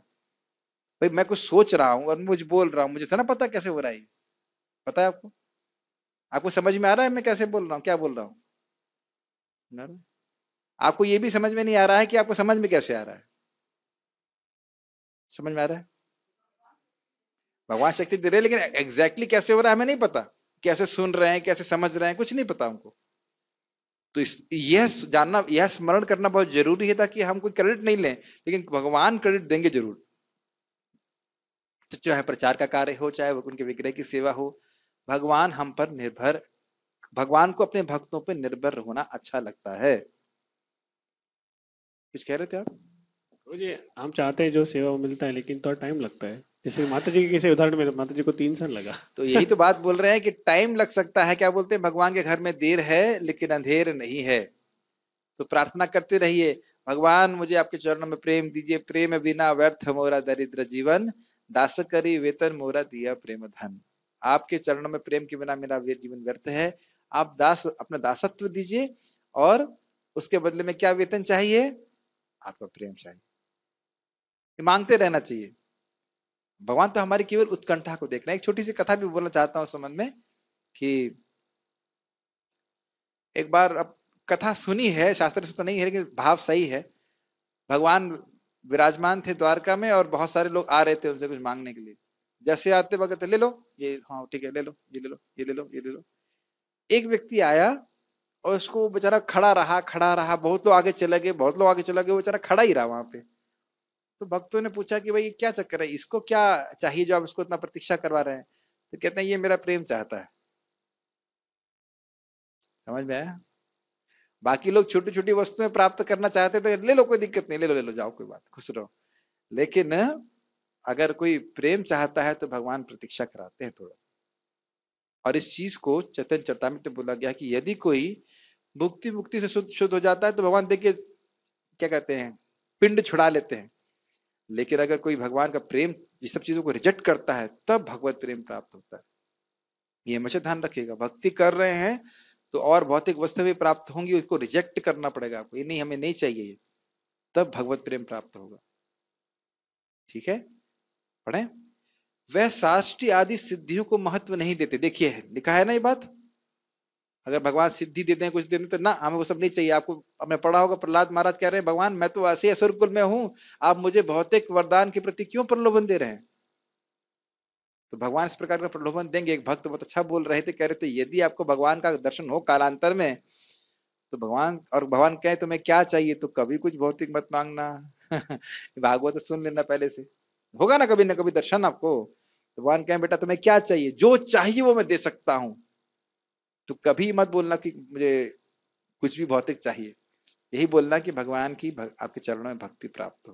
भाई मैं कुछ सोच रहा हूँ और मुझे बोल रहा हूँ मुझे तो ना पता कैसे हो रहा है पता है आपको आपको समझ में आ रहा है मैं कैसे बोल रहा हूँ क्या बोल रहा हूँ आपको ये भी समझ में नहीं आ रहा है कि आपको समझ में कैसे आ रहा है समझ में आ रहा है भगवान शक्ति दे रहे लेकिन एग्जैक्टली कैसे हो रहा है हमें नहीं पता कैसे सुन रहे हैं कैसे समझ रहे हैं कुछ नहीं पता हमको तो इस यह जानना यह स्मरण करना बहुत जरूरी है ताकि हम कोई क्रेडिट नहीं लें लेकिन भगवान क्रेडिट देंगे जरूर तो चाहे प्रचार का कार्य हो चाहे उनके विग्रह की सेवा हो भगवान हम पर निर्भर भगवान को अपने भक्तों पर निर्भर होना अच्छा लगता है कुछ कह रहे थे आप जी हम चाहते हैं जो सेवा मिलता है लेकिन थोड़ा तो टाइम लगता है जैसे माता जी के उदाहरण में माता जी को तीन साल लगा तो यही तो बात बोल रहे हैं कि टाइम लग सकता है क्या बोलते हैं भगवान के घर में देर है लेकिन अंधेर नहीं है तो प्रार्थना करते रहिए भगवान मुझे आपके चरणों में प्रेम दीजिए प्रेम बिना व्यर्थ मोरा दरिद्र जीवन दास करी वेतन मोरा दिया प्रेम धन आपके चरणों में प्रेम के बिना मेरा जीवन व्यर्थ है आप दास अपना दासत्व दीजिए और उसके बदले में क्या वेतन चाहिए आपका प्रेम चाहिए ये मांगते रहना चाहिए भगवान तो हमारी केवल उत्कंठा को देख रहे हैं एक छोटी सी कथा भी बोलना चाहता हूं संबंध में कि एक बार अब कथा सुनी है शास्त्र से तो नहीं है लेकिन भाव सही है भगवान विराजमान थे द्वारका में और बहुत सारे लोग आ रहे थे उनसे कुछ मांगने के लिए जैसे आते वक्त ले लो ये हाँ ठीक है ले लो ये ले लो ये ले लो ये ले लो एक व्यक्ति आया और उसको बेचारा खड़ा रहा खड़ा रहा बहुत लोग आगे चले गए बहुत लोग आगे चले गए बेचारा खड़ा ही रहा वहां पे तो भक्तों ने पूछा कि भाई ये क्या चक्कर है इसको क्या चाहिए जो आप इसको इतना प्रतीक्षा करवा रहे हैं तो कहते हैं ये मेरा प्रेम चाहता है समझ में आया बाकी लोग छोटी छोटी वस्तुएं प्राप्त करना चाहते तो ले लो कोई दिक्कत नहीं ले लो ले लो जाओ कोई बात खुश रहो लेकिन अगर कोई प्रेम चाहता है तो भगवान प्रतीक्षा कराते हैं थोड़ा सा और इस चीज को चैतन्य चरतामृत में बोला गया कि यदि कोई मुक्ति मुक्ति से शुद्ध शुद्ध हो जाता है तो भगवान देखिए क्या कहते हैं पिंड छुड़ा लेते हैं लेकिन अगर कोई भगवान का प्रेम ये सब चीजों को रिजेक्ट करता है तब भगवत प्रेम प्राप्त होता है ये हमेशा ध्यान रखिएगा भक्ति कर रहे हैं तो और भौतिक वस्तु भी प्राप्त होंगी उसको रिजेक्ट करना पड़ेगा आपको ये नहीं हमें नहीं चाहिए तब भगवत प्रेम प्राप्त होगा ठीक है पढ़े वह साष्टी आदि सिद्धियों को महत्व नहीं देते देखिए लिखा है ना ये बात अगर भगवान सिद्धि देते हैं कुछ दिन तो ना हमें वो सब नहीं चाहिए आपको हमें पढ़ा होगा प्रहलाद महाराज कह रहे हैं भगवान मैं तो ऐसे असुर कुल में हूं आप मुझे भौतिक वरदान के प्रति क्यों प्रलोभन दे रहे हैं तो भगवान इस प्रकार का प्रलोभन देंगे एक भक्त बहुत अच्छा बोल रहे थे कह रहे थे यदि आपको भगवान का दर्शन हो कालांतर में तो भगवान और भगवान कहे तुम्हें क्या चाहिए तो कभी कुछ भौतिक मत मांगना भागवत सुन लेना पहले से होगा ना कभी ना कभी दर्शन आपको तो भगवान कहें बेटा तुम्हें क्या चाहिए जो चाहिए वो मैं दे सकता हूं तो कभी मत बोलना कि मुझे कुछ भी भौतिक चाहिए यही बोलना कि भगवान की भग, आपके चरणों में भक्ति प्राप्त हो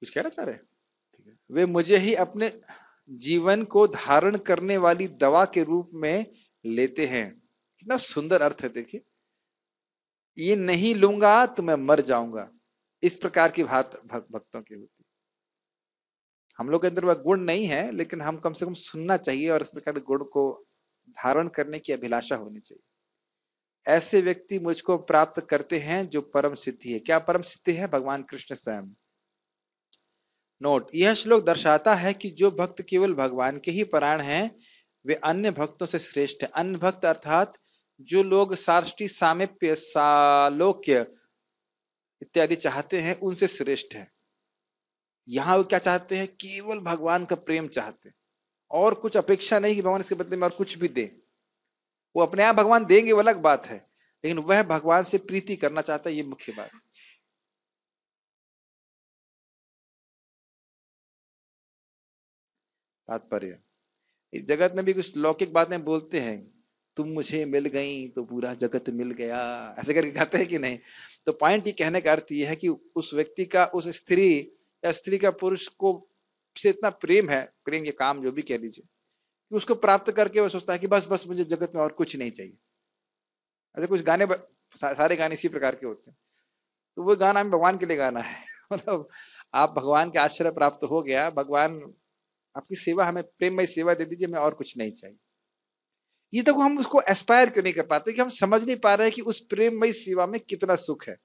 कुछ कहना चाह रहे हैं वे मुझे ही अपने जीवन को धारण करने वाली दवा के रूप में लेते हैं कितना सुंदर अर्थ है देखिए ये नहीं लूंगा तो मैं मर जाऊंगा इस प्रकार की बात भक, भक्तों की होती हम लोग के अंदर वह गुण नहीं है लेकिन हम कम से कम सुनना चाहिए और इस प्रकार के गुण को धारण करने की अभिलाषा होनी चाहिए ऐसे व्यक्ति मुझको प्राप्त करते हैं जो परम सिद्धि है क्या परम सिद्धि है भगवान कृष्ण स्वयं नोट यह श्लोक दर्शाता है कि जो भक्त केवल भगवान के ही प्राण हैं वे अन्य भक्तों से श्रेष्ठ है अन्य भक्त अर्थात जो लोग साष्टी सामिप्य सालोक्य इत्यादि चाहते हैं उनसे श्रेष्ठ है यहाँ वो क्या चाहते हैं केवल भगवान का प्रेम चाहते हैं और कुछ अपेक्षा नहीं कि भगवान इसके बदले में और कुछ भी दे वो अपने आप भगवान देंगे वो अलग बात है लेकिन वह भगवान से प्रीति करना चाहता है ये मुख्य बात है तात्पर्य इस जगत में भी कुछ लौकिक बातें बोलते हैं तुम मुझे मिल गई तो पूरा जगत मिल गया ऐसे करके कहते हैं कि नहीं तो पॉइंट ये कहने का अर्थ ये है कि उस व्यक्ति का उस स्त्री या स्त्री का पुरुष को से इतना प्रेम है प्रेम ये काम जो भी कह लीजिए कि उसको प्राप्त करके वो सोचता है कि बस बस मुझे जगत में और कुछ नहीं चाहिए ऐसे कुछ गाने सारे गाने इसी प्रकार के होते हैं तो वो गाना हमें भगवान के लिए गाना है मतलब आप भगवान के आश्रय प्राप्त हो गया भगवान आपकी सेवा हमें प्रेम में सेवा दे दीजिए हमें और कुछ नहीं चाहिए ये तक तो हम उसको एस्पायर क्यों नहीं कर पाते कि हम समझ नहीं पा रहे कि उस प्रेममयी सेवा में कितना सुख है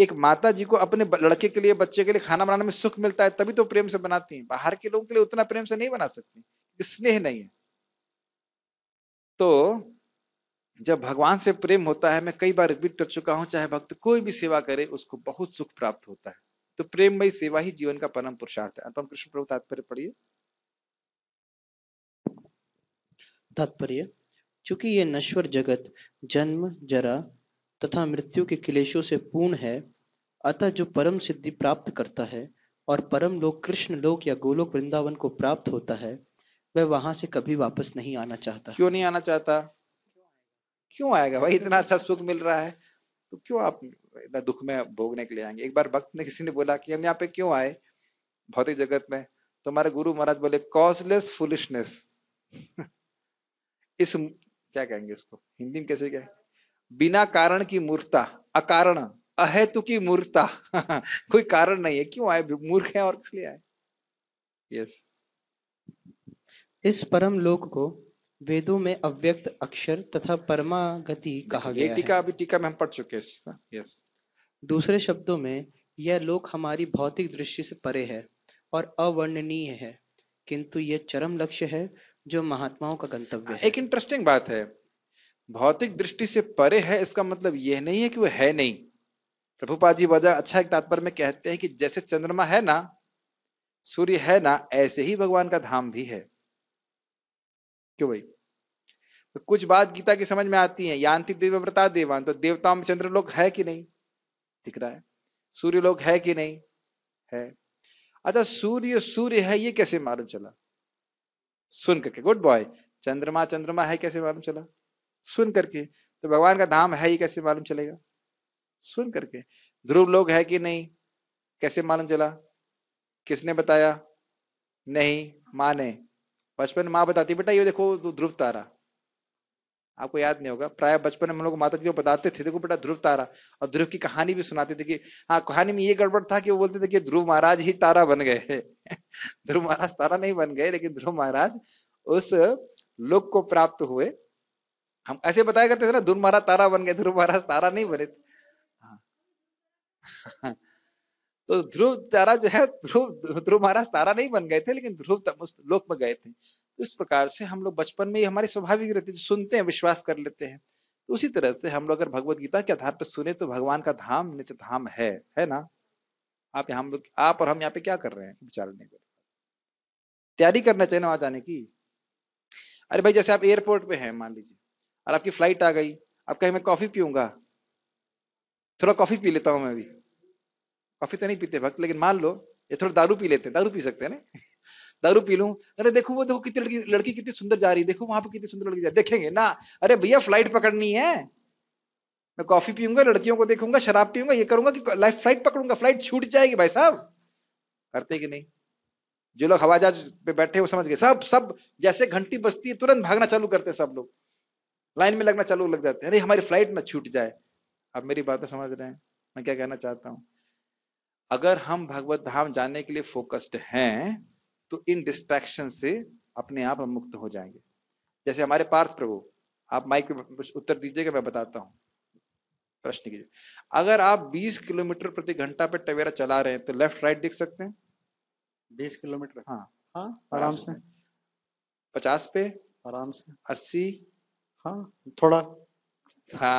एक माता जी को अपने लड़के के लिए बच्चे के लिए खाना बनाने में सुख मिलता है तभी तो प्रेम से बनाती है बाहर के लोगों के लिए उतना प्रेम से नहीं बना सकती स्नेह नहीं है तो जब भगवान से प्रेम होता है मैं कई बार रिपीट कर चुका हूं चाहे भक्त कोई भी सेवा करे उसको बहुत सुख प्राप्त होता है तो प्रेममयी सेवा ही जीवन का परम पुरुषार्थ है अनुपम कृष्ण प्रभु तात्पर्य पढ़िए तात्पर्य चूंकि ये नश्वर जगत जन्म जरा तथा मृत्यु के क्लेशों से पूर्ण है अतः जो परम सिद्धि प्राप्त करता है और परम लोक कृष्ण लोक या गोलोक वृंदावन को प्राप्त होता है वह वहां से कभी वापस नहीं आना चाहता क्यों नहीं आना चाहता क्यों आएगा भाई इतना अच्छा सुख मिल रहा है तो क्यों आप इतना दुख में भोगने के लिए आएंगे एक बार भक्त ने किसी ने बोला कि हम यहाँ पे क्यों आए भौतिक जगत में तो हमारे गुरु महाराज बोले कॉजलेस फुलिशनेस इस क्या कहेंगे इसको हिंदी में कैसे क्या बिना कारण की मूर्ता अकारण अहेतु की मूर्ता कोई कारण नहीं है क्यों आए मूर्ख है और किस लिए आए यस इस परम लोक को वेदों में अव्यक्त अक्षर तथा परमा गति कहा गया टीका अभी टीका में हम पढ़ चुके हैं यस दूसरे शब्दों में यह लोक हमारी भौतिक दृष्टि से परे है और अवर्णनीय है किंतु यह चरम लक्ष्य है जो महात्माओं का गंतव्य है एक इंटरेस्टिंग बात है भौतिक दृष्टि से परे है इसका मतलब यह नहीं है कि वह है नहीं प्रभुपाद जी वजह अच्छा एक तात्पर्य में कहते हैं कि जैसे चंद्रमा है ना सूर्य है ना ऐसे ही भगवान का धाम भी है क्यों भाई तो कुछ बात गीता की समझ में आती है यांत्रिक देवव्रता देवान तो देवताओं में चंद्र लोग है कि नहीं दिख रहा है सूर्य लोग है कि नहीं है अच्छा सूर्य सूर्य है ये कैसे मालूम चला सुन करके गुड बॉय चंद्रमा चंद्रमा है कैसे मालूम चला सुन करके तो भगवान का धाम है ही कैसे मालूम चलेगा सुन करके ध्रुव लोग है कि नहीं कैसे मालूम चला किसने बताया नहीं माँ ने बचपन माँ बताती बेटा ये देखो ध्रुव तारा आपको याद नहीं होगा प्राय बचपन में हम लोग माता जी को तो बताते थे देखो बेटा ध्रुव तारा और ध्रुव की कहानी भी सुनाते थे कि हाँ कहानी में ये गड़बड़ था कि वो बोलते थे कि ध्रुव महाराज ही तारा बन गए ध्रुव महाराज तारा नहीं बन गए लेकिन ध्रुव महाराज उस लोक को प्राप्त हुए हम ऐसे बताया करते थे ना ध्रुव महाराज तारा बन गए ध्रुव महाराज तारा नहीं बने हाँ। तो ध्रुव तारा जो है ध्रुव ध्रुव महाराज तारा नहीं बन गए थे लेकिन ध्रुव उस लोक में गए थे इस प्रकार से हम लोग बचपन में ये हमारी स्वाभाविक रहती है सुनते हैं विश्वास कर लेते हैं तो उसी तरह से हम लोग अगर भगवत गीता के आधार पर सुने तो भगवान का धाम नित्य धाम है है ना आप यहाँ लोग आप और हम यहाँ पे क्या कर रहे हैं विचार तैयारी करना चाहिए ना वहां जाने की अरे भाई जैसे आप एयरपोर्ट पे हैं मान लीजिए और आपकी फ्लाइट आ गई आप कहीं मैं कॉफी पीऊंगा थोड़ा कॉफी पी लेता हूँ मैं अभी कॉफी तो नहीं पीते भक्त लेकिन मान लो ये थोड़ा दारू पी लेते हैं दारू पी सकते हैं ना दारू पी लूं अरे देखो वो देखो कितनी लड़की लड़की कितनी सुंदर जा रही है देखो वहां पर कितनी सुंदर लड़की जा रही देखेंगे ना अरे भैया फ्लाइट पकड़नी है मैं कॉफी पीऊंगा लड़कियों को देखूंगा शराब पीऊंगा ये करूंगा कि लाइफ फ्लाइट पकड़ूंगा फ्लाइट छूट जाएगी भाई साहब करते कि नहीं जो लोग हवाई जहाज पे बैठे वो समझ गए सब सब जैसे घंटी बजती है तुरंत भागना चालू करते हैं सब लोग लाइन में लगना चालू लग जाते हैं अरे हमारी फ्लाइट ना छूट जाए आप मेरी बातें समझ रहे हैं मैं क्या कहना चाहता हूँ अगर हम भगवत धाम जाने के लिए फोकस्ड हैं तो इन डिस्ट्रैक्शन से अपने आप हम मुक्त हो जाएंगे जैसे हमारे पार्थ प्रभु आप माइक पे उत्तर दीजिएगा मैं बताता हूँ प्रश्न कीजिए अगर आप 20 किलोमीटर प्रति घंटा पे टवेरा चला रहे हैं तो लेफ्ट राइट देख सकते हैं 20 किलोमीटर हाँ हाँ आराम से पचास पे आराम से अस्सी हाँ थोड़ा हाँ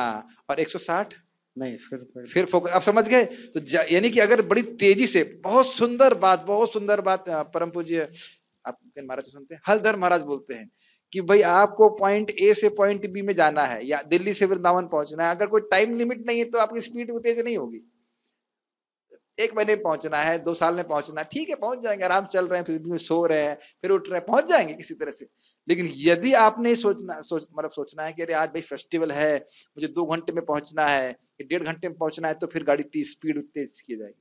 और एक सौ साठ नहीं फिर तो फिर फोकस आप समझ गए तो यानी कि अगर बड़ी तेजी से बहुत सुंदर बात बहुत सुंदर बात परम पूज्य आप महाराज सुनते हैं हलधर महाराज बोलते हैं कि भाई आपको पॉइंट ए से पॉइंट बी में जाना है या दिल्ली से वृंदावन पहुंचना है अगर कोई टाइम लिमिट नहीं है तो आपकी स्पीड तेज नहीं होगी एक महीने में पहुंचना है दो साल में पहुंचना है ठीक है पहुंच जाएंगे आराम चल रहे हैं फिर भी सो रहे हैं फिर उठ रहे हैं पहुंच जाएंगे किसी तरह से लेकिन यदि आपने सोचना सोच मतलब सोचना है कि अरे आज भाई फेस्टिवल है मुझे दो घंटे में पहुंचना है डेढ़ घंटे में पहुंचना है तो फिर गाड़ी तीस स्पीड तेज की जाएगी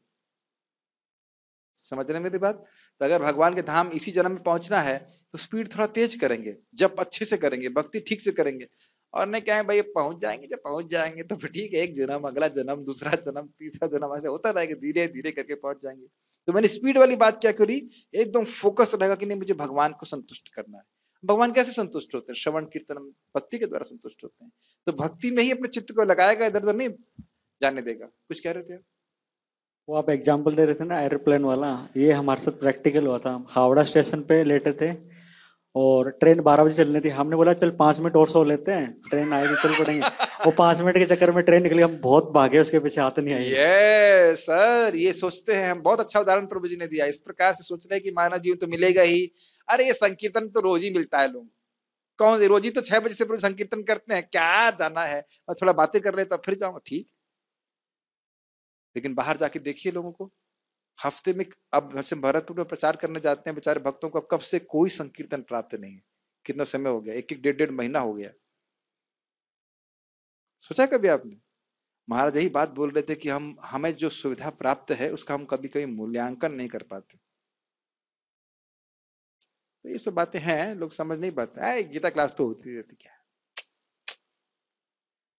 समझ रहे मेरी बात तो अगर भगवान के धाम इसी जन्म में पहुंचना है तो स्पीड थोड़ा तेज करेंगे जब अच्छे से करेंगे भक्ति ठीक से करेंगे और ने क्या है भाई पहुंच जाएंगे जब पहुंच जाएंगे तो ठीक है एक जन्म अगला जन्म दूसरा जन्म तीसरा जन्म ऐसे होता रहेगा धीरे धीरे करके पहुंच जाएंगे तो मैंने स्पीड वाली बात क्या करी एकदम फोकस रहेगा कि नहीं मुझे भगवान को संतुष्ट करना है भगवान कैसे संतुष्ट होते हैं श्रवण कीर्तन भक्ति के द्वारा संतुष्ट होते हैं तो भक्ति में ही अपने चित्त को लगाएगा इधर उधर नहीं जाने देगा कुछ कह रहे थे वो आप एग्जाम्पल दे रहे थे ना एरोप्लेन वाला ये हमारे साथ प्रैक्टिकल हुआ था हावड़ा स्टेशन पे लेटे थे और ट्रेन बारह बजे चलनी थी हमने बोला चल पांच मिनट और सो लेते हैं ट्रेन आएगी तो चल पड़ेंगे वो पांच मिनट के चक्कर में ट्रेन निकली हम बहुत भागे उसके पीछे हाथ नहीं आई ये सर ये सोचते हैं हम बहुत अच्छा उदाहरण प्रभु जी ने दिया इस प्रकार से सोच रहे हैं कि मानव जीवन तो मिलेगा ही अरे ये संकीर्तन तो रोज ही मिलता है लोग कौन से रोजी तो छह बजे से पूरे संकीर्तन करते हैं क्या जाना है और थोड़ा बातें कर तो फिर जाऊंगा ठीक लेकिन बाहर जाके देखिए लोगों को हफ्ते में अब हम भरतपुर में प्रचार करने जाते हैं बेचारे भक्तों को कब से कोई संकीर्तन प्राप्त नहीं है कितना समय हो गया एक एक डेढ़ डेढ़ महीना हो गया सोचा कभी आपने महाराज यही बात बोल रहे थे कि हम हमें जो सुविधा प्राप्त है उसका हम कभी कभी मूल्यांकन नहीं कर पाते तो ये सब बातें हैं लोग समझ नहीं पाते आए गीता क्लास तो होती रहती क्या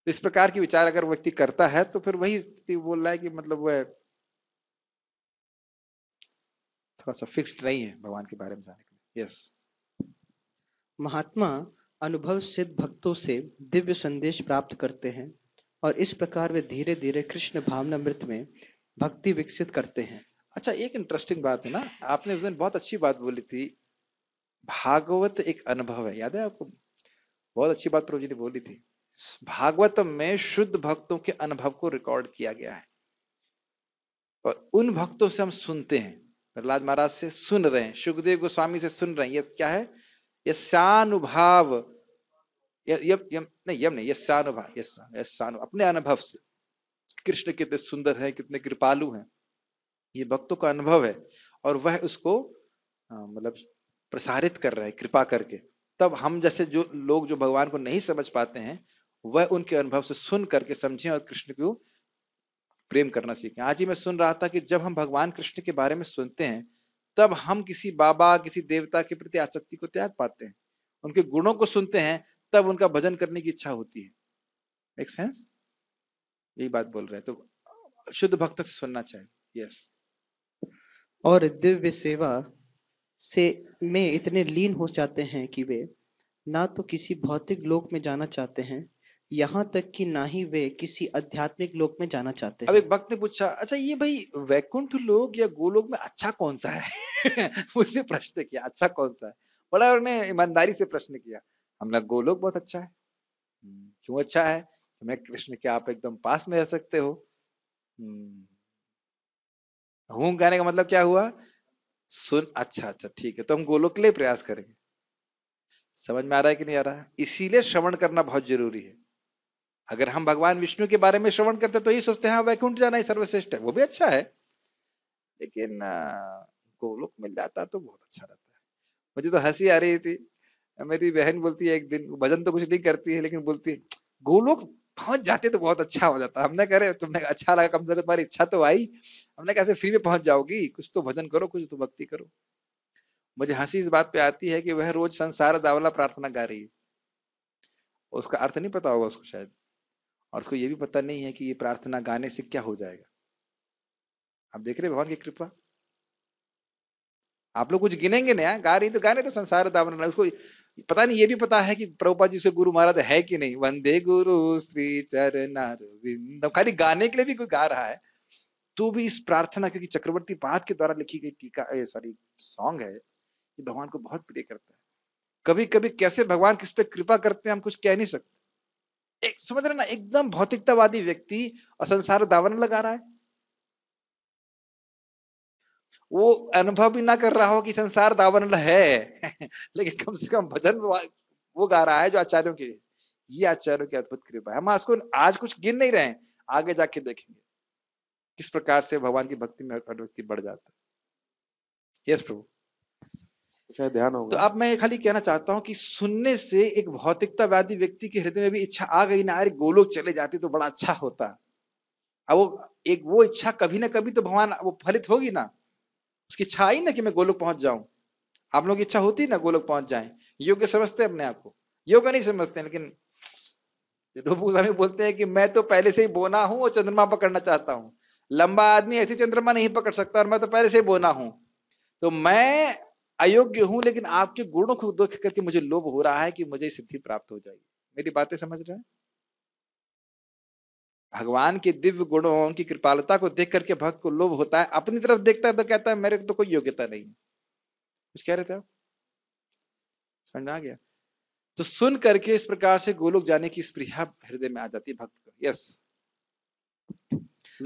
इस प्रकार की विचार अगर व्यक्ति करता है तो फिर वही बोल रहा है कि मतलब वह थोड़ा सा फिक्स्ड नहीं है भगवान के बारे में जाने के लिए यस महात्मा अनुभव सिद्ध भक्तों से दिव्य संदेश प्राप्त करते हैं और इस प्रकार वे धीरे धीरे कृष्ण भावना मृत में भक्ति विकसित करते हैं अच्छा एक इंटरेस्टिंग बात है ना आपने उस दिन बहुत अच्छी बात बोली थी भागवत एक अनुभव है याद है आपको बहुत अच्छी बात प्रभु जी ने बोली थी भागवत में शुद्ध भक्तों के अनुभव को रिकॉर्ड किया गया है और उन भक्तों से हम सुनते हैं प्रहलाद महाराज से सुन रहे हैं सुखदेव गोस्वामी से सुन रहे हैं ये क्या है ये सानुभाव यम नहीं यम नहीं ये सानुभाव ये सानु अपने अनुभव से कृष्ण कितने सुंदर हैं कितने कृपालु हैं ये भक्तों का अनुभव है और वह उसको मतलब प्रसारित कर रहे हैं कृपा करके तब हम जैसे जो लोग जो भगवान को नहीं समझ पाते हैं वह उनके अनुभव से सुन करके समझें और कृष्ण को प्रेम करना सीखें आज ही मैं सुन रहा था कि जब हम भगवान कृष्ण के बारे में सुनते हैं तब हम किसी बाबा किसी देवता के प्रति आसक्ति को त्याग पाते हैं उनके गुणों को सुनते हैं तब उनका भजन करने की इच्छा होती है एक सेंस यही बात बोल रहे हैं तो शुद्ध भक्त से सुनना चाहिए यस और दिव्य सेवा से में इतने लीन हो जाते हैं कि वे ना तो किसी भौतिक लोक में जाना चाहते हैं यहाँ तक कि ना ही वे किसी आध्यात्मिक लोक में जाना चाहते अब एक भक्त ने पूछा अच्छा ये भाई वैकुंठ लोक या गोलोक में अच्छा कौन सा है उसने प्रश्न किया अच्छा कौन सा है बड़ा उन्होंने ईमानदारी से प्रश्न किया हमने गोलोक बहुत अच्छा है हम्म, क्यों अच्छा है मैं कृष्ण के आप एकदम पास में रह सकते हो हम्म, हूं गाने का मतलब क्या हुआ सुन अच्छा अच्छा ठीक है तो हम गोलोक के लिए प्रयास करेंगे समझ में आ रहा है कि नहीं आ रहा है इसीलिए श्रवण करना बहुत जरूरी है अगर हम भगवान विष्णु के बारे में श्रवण करते तो यही सोचते हैं हाँ, वैकुंठ जाना ही सर्वश्रेष्ठ है वो भी अच्छा है लेकिन गोलोक मिल जाता तो बहुत अच्छा रहता है मुझे तो हंसी आ रही थी मेरी बहन बोलती है एक दिन भजन तो कुछ नहीं करती है लेकिन बोलती है गोलोक पहुंच जाते तो बहुत अच्छा हो जाता हमने करे तुमने अच्छा लगा कम से कम तुम्हारी इच्छा तो आई हमने कैसे फ्री में पहुंच जाओगी कुछ तो भजन करो कुछ तो भक्ति करो मुझे हंसी इस बात पे आती है कि वह रोज संसार दावला प्रार्थना गा रही है उसका अर्थ नहीं पता होगा उसको शायद और उसको ये भी पता नहीं है कि ये प्रार्थना गाने से क्या हो जाएगा आप देख रहे भगवान की कृपा आप लोग कुछ गिनेंगे ना गा रही तो गाने तो संसार दावन उसको पता नहीं ये भी पता है कि प्रभुपा जी से गुरु महाराज है कि नहीं वंदे गुरु श्री चरणारविंद खाली गाने के लिए भी कोई गा रहा है तो भी इस प्रार्थना क्योंकि चक्रवर्ती पाद के द्वारा लिखी गई टीका सॉरी सॉन्ग है ये भगवान को बहुत प्रिय करता है कभी कभी कैसे भगवान किस पे कृपा करते हैं हम कुछ कह नहीं सकते एक समझ रहे ना एकदम भौतिकतावादी व्यक्ति असंसार दावन लगा रहा है वो अनुभव भी ना कर रहा हो कि संसार दावन है लेकिन कम से कम भजन वो गा रहा है जो आचार्यों के ये आचार्यों की अद्भुत कृपा है हम इसको आज कुछ गिन नहीं रहे आगे जाके देखेंगे किस प्रकार से भगवान की भक्ति में अनुभक्ति बढ़ जाता है यस प्रभु शायद ध्यान होगा तो अब मैं खाली कहना चाहता हूँ कि सुनने से एक भौतिकतावादी व्यक्ति के हृदय में भी इच्छा आ गई ना अरे गोलोक चले जाते तो बड़ा अच्छा होता अब वो एक वो इच्छा कभी ना कभी तो भगवान वो फलित होगी ना उसकी इच्छा आई ना कि मैं गोलोक पहुंच जाऊं आप लोग इच्छा होती है ना गोलोक पहुंच जाए योग्य समझते हैं अपने आप को योग्य नहीं समझते लेकिन रूपू स्वामी बोलते हैं कि मैं तो पहले से ही बोना हूं और चंद्रमा पकड़ना चाहता हूं लंबा आदमी ऐसे चंद्रमा नहीं पकड़ सकता और मैं तो पहले से ही बोना हूं तो मैं अयोग्य हूं लेकिन आपके गुणों को देख करके मुझे लोभ हो रहा है कि मुझे सिद्धि प्राप्त हो जाएगी मेरी बातें समझ रहे हैं भगवान के दिव्य गुणों की कृपालता को देख करके भक्त को लोभ होता है अपनी तरफ देखता है तो कहता है मेरे को तो कोई योग्यता नहीं कुछ कह रहे थे आप समझ आ गया तो सुन करके इस प्रकार से गोलोक जाने की स्प्रिया हृदय में आ जाती है भक्त को यस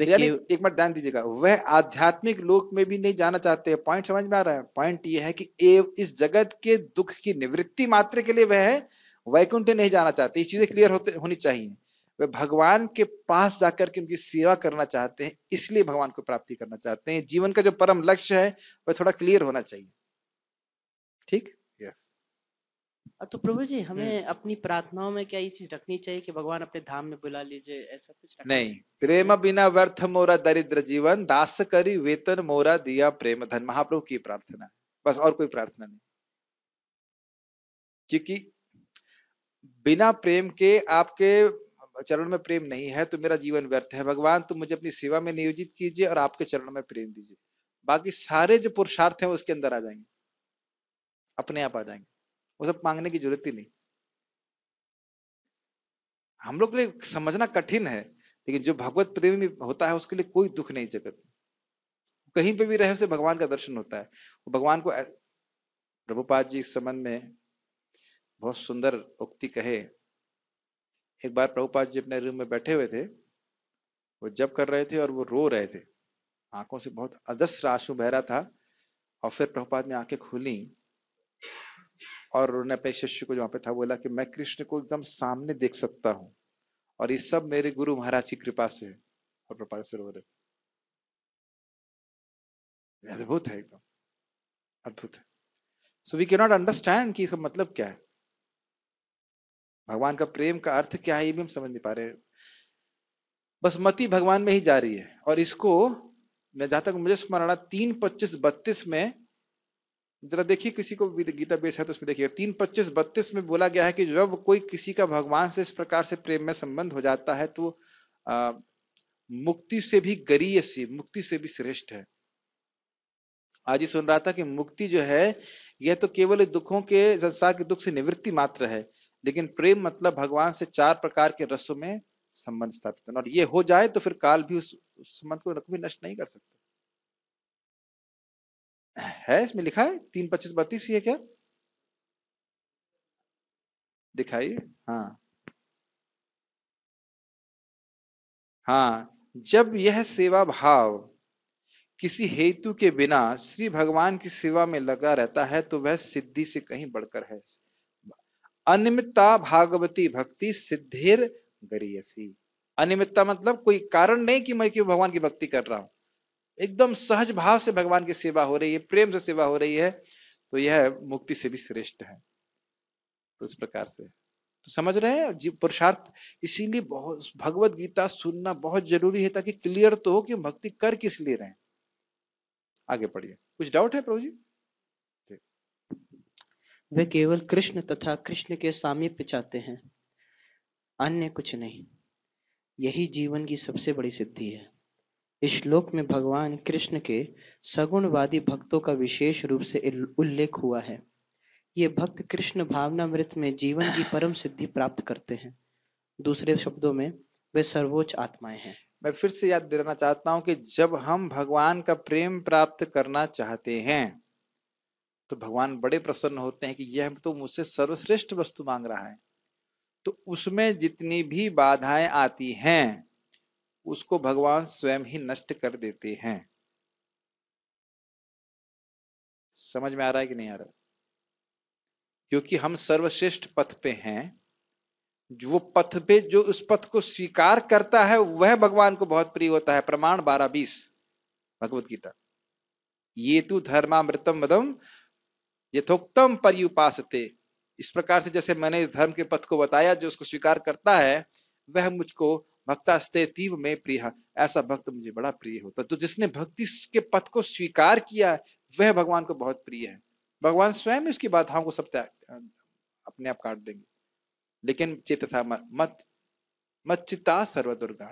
यानी एक मिनट ध्यान दीजिएगा वह आध्यात्मिक लोक में भी नहीं जाना चाहते पॉइंट समझ में आ रहा है पॉइंट ये है कि एव इस जगत के दुख की निवृत्ति मात्र के लिए वह वैकुंठ नहीं जाना चाहते ये चीजें क्लियर होते होनी चाहिए वे भगवान के पास जाकर के उनकी सेवा करना चाहते हैं इसलिए भगवान को प्राप्ति करना चाहते हैं जीवन का जो परम लक्ष्य है वह थोड़ा क्लियर होना चाहिए ठीक यस yes. तो प्रभु जी हमें हम्म। अपनी प्रार्थनाओं में क्या ये चीज रखनी चाहिए कि भगवान अपने धाम में बुला लीजिए ऐसा कुछ नहीं प्रेम बिना व्यर्थ मोरा दरिद्र जीवन दास करी वेतन मोरा दिया प्रेम धन महाप्रभु की प्रार्थना बस और कोई प्रार्थना नहीं क्योंकि बिना प्रेम के आपके चरण में प्रेम नहीं है तो मेरा जीवन व्यर्थ है भगवान तुम मुझे अपनी सेवा में नियोजित कीजिए और आपके चरण में प्रेम दीजिए बाकी सारे जो पुरुषार्थ हैं उसके अंदर आ जाएंगे अपने आप आ जाएंगे वो सब मांगने की जरूरत ही नहीं हम लोग के लिए समझना कठिन है लेकिन जो भगवत प्रेमी होता है उसके लिए कोई दुख नहीं जगत कहीं पे भी रहे उसे भगवान का दर्शन होता है वो भगवान को प्रभुपाद जी इस संबंध में बहुत सुंदर उक्ति कहे एक बार प्रभुपाद जी अपने रूम में बैठे हुए थे वो जब कर रहे थे और वो रो रहे थे आंखों से बहुत अजस्र आंसू बह रहा था और फिर प्रभुपाद ने आंखें खुली और उन्होंने अपने शिष्य को जहाँ पे था बोला कि मैं कृष्ण को एकदम सामने देख सकता हूँ और ये सब मेरे गुरु महाराज की कृपा से है और प्रपा से रो रहे थे अद्भुत है एकदम अद्भुत है सो वी नॉट अंडरस्टैंड कि इसका मतलब क्या है भगवान का प्रेम का अर्थ क्या है ये भी हम समझ नहीं पा रहे बस मति भगवान में ही जा रही है और इसको मैं जहां तक मुझे स्मरणा तीन पच्चीस बत्तीस में जरा देखिए किसी को गीता बेस है तो उसमें देखिए तीन पच्चीस बत्तीस में बोला गया है कि जब कोई किसी का भगवान से इस प्रकार से प्रेम में संबंध हो जाता है तो आ, मुक्ति से भी गरीय से मुक्ति से भी श्रेष्ठ है आज ही सुन रहा था कि मुक्ति जो है यह तो केवल दुखों के संसार के दुख से निवृत्ति मात्र है लेकिन प्रेम मतलब भगवान से चार प्रकार के रसों में संबंध स्थापित करना और ये हो जाए तो फिर काल भी उस संबंध को भी नष्ट नहीं कर सकते है इसमें लिखा है तीन पच्चीस बत्तीस ये क्या दिखाइए हाँ हाँ जब यह सेवा भाव किसी हेतु के बिना श्री भगवान की सेवा में लगा रहता है तो वह सिद्धि से कहीं बढ़कर है अनिमितता भागवती भक्ति सिद्धिर गरीयसी अनिमितता मतलब कोई कारण नहीं कि मैं क्यों भगवान की भक्ति कर रहा हूं एकदम सहज भाव से भगवान की सेवा हो रही है प्रेम से सेवा हो रही है तो यह मुक्ति से भी श्रेष्ठ है तो इस प्रकार से तो समझ रहे हैं जी पुरुषार्थ इसीलिए बहुत भगवत गीता सुनना बहुत जरूरी है ताकि क्लियर तो हो कि भक्ति कर किस लिए रहे आगे पढ़िए कुछ डाउट है प्रभु जी वे केवल कृष्ण तथा कृष्ण के सामीप्य चाहते हैं अन्य कुछ नहीं यही जीवन की सबसे बड़ी सिद्धि है इस श्लोक में भगवान कृष्ण के सगुणवादी भक्तों का विशेष रूप से उल्लेख हुआ है ये भक्त कृष्ण भावनामृत में जीवन की परम सिद्धि प्राप्त करते हैं दूसरे शब्दों में वे सर्वोच्च आत्माएं हैं मैं फिर से याद दिलाना चाहता हूं कि जब हम भगवान का प्रेम प्राप्त करना चाहते हैं तो भगवान बड़े प्रसन्न होते हैं कि यह तो मुझसे सर्वश्रेष्ठ वस्तु मांग रहा है तो उसमें जितनी भी बाधाएं आती हैं उसको भगवान स्वयं ही नष्ट कर देते हैं समझ में आ रहा है कि नहीं आ रहा क्योंकि हम सर्वश्रेष्ठ पथ पे हैं वो पथ पे जो उस पथ को स्वीकार करता है वह भगवान को बहुत प्रिय होता है प्रमाण बारह बीस भगवत गीता ये तु धर्मामृतम मदम यथोक्तम उपास इस प्रकार से जैसे मैंने इस धर्म के पथ को बताया जो उसको स्वीकार करता है वह मुझको भक्तास्ते तीव में प्रिय ऐसा भक्त मुझे बड़ा प्रिय होता तो जिसने भक्ति के पथ को स्वीकार किया वह भगवान को बहुत प्रिय है भगवान स्वयं उसकी बाधाओं को सब अपने आप काट देंगे लेकिन चित्त मत मत चित्ता सर्व दुर्गा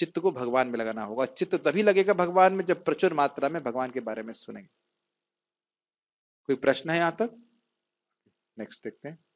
चित्त को भगवान में लगाना होगा चित्त तभी लगेगा भगवान में जब प्रचुर मात्रा में भगवान के बारे में सुनेंगे कोई प्रश्न है यहां तक नेक्स्ट देखते हैं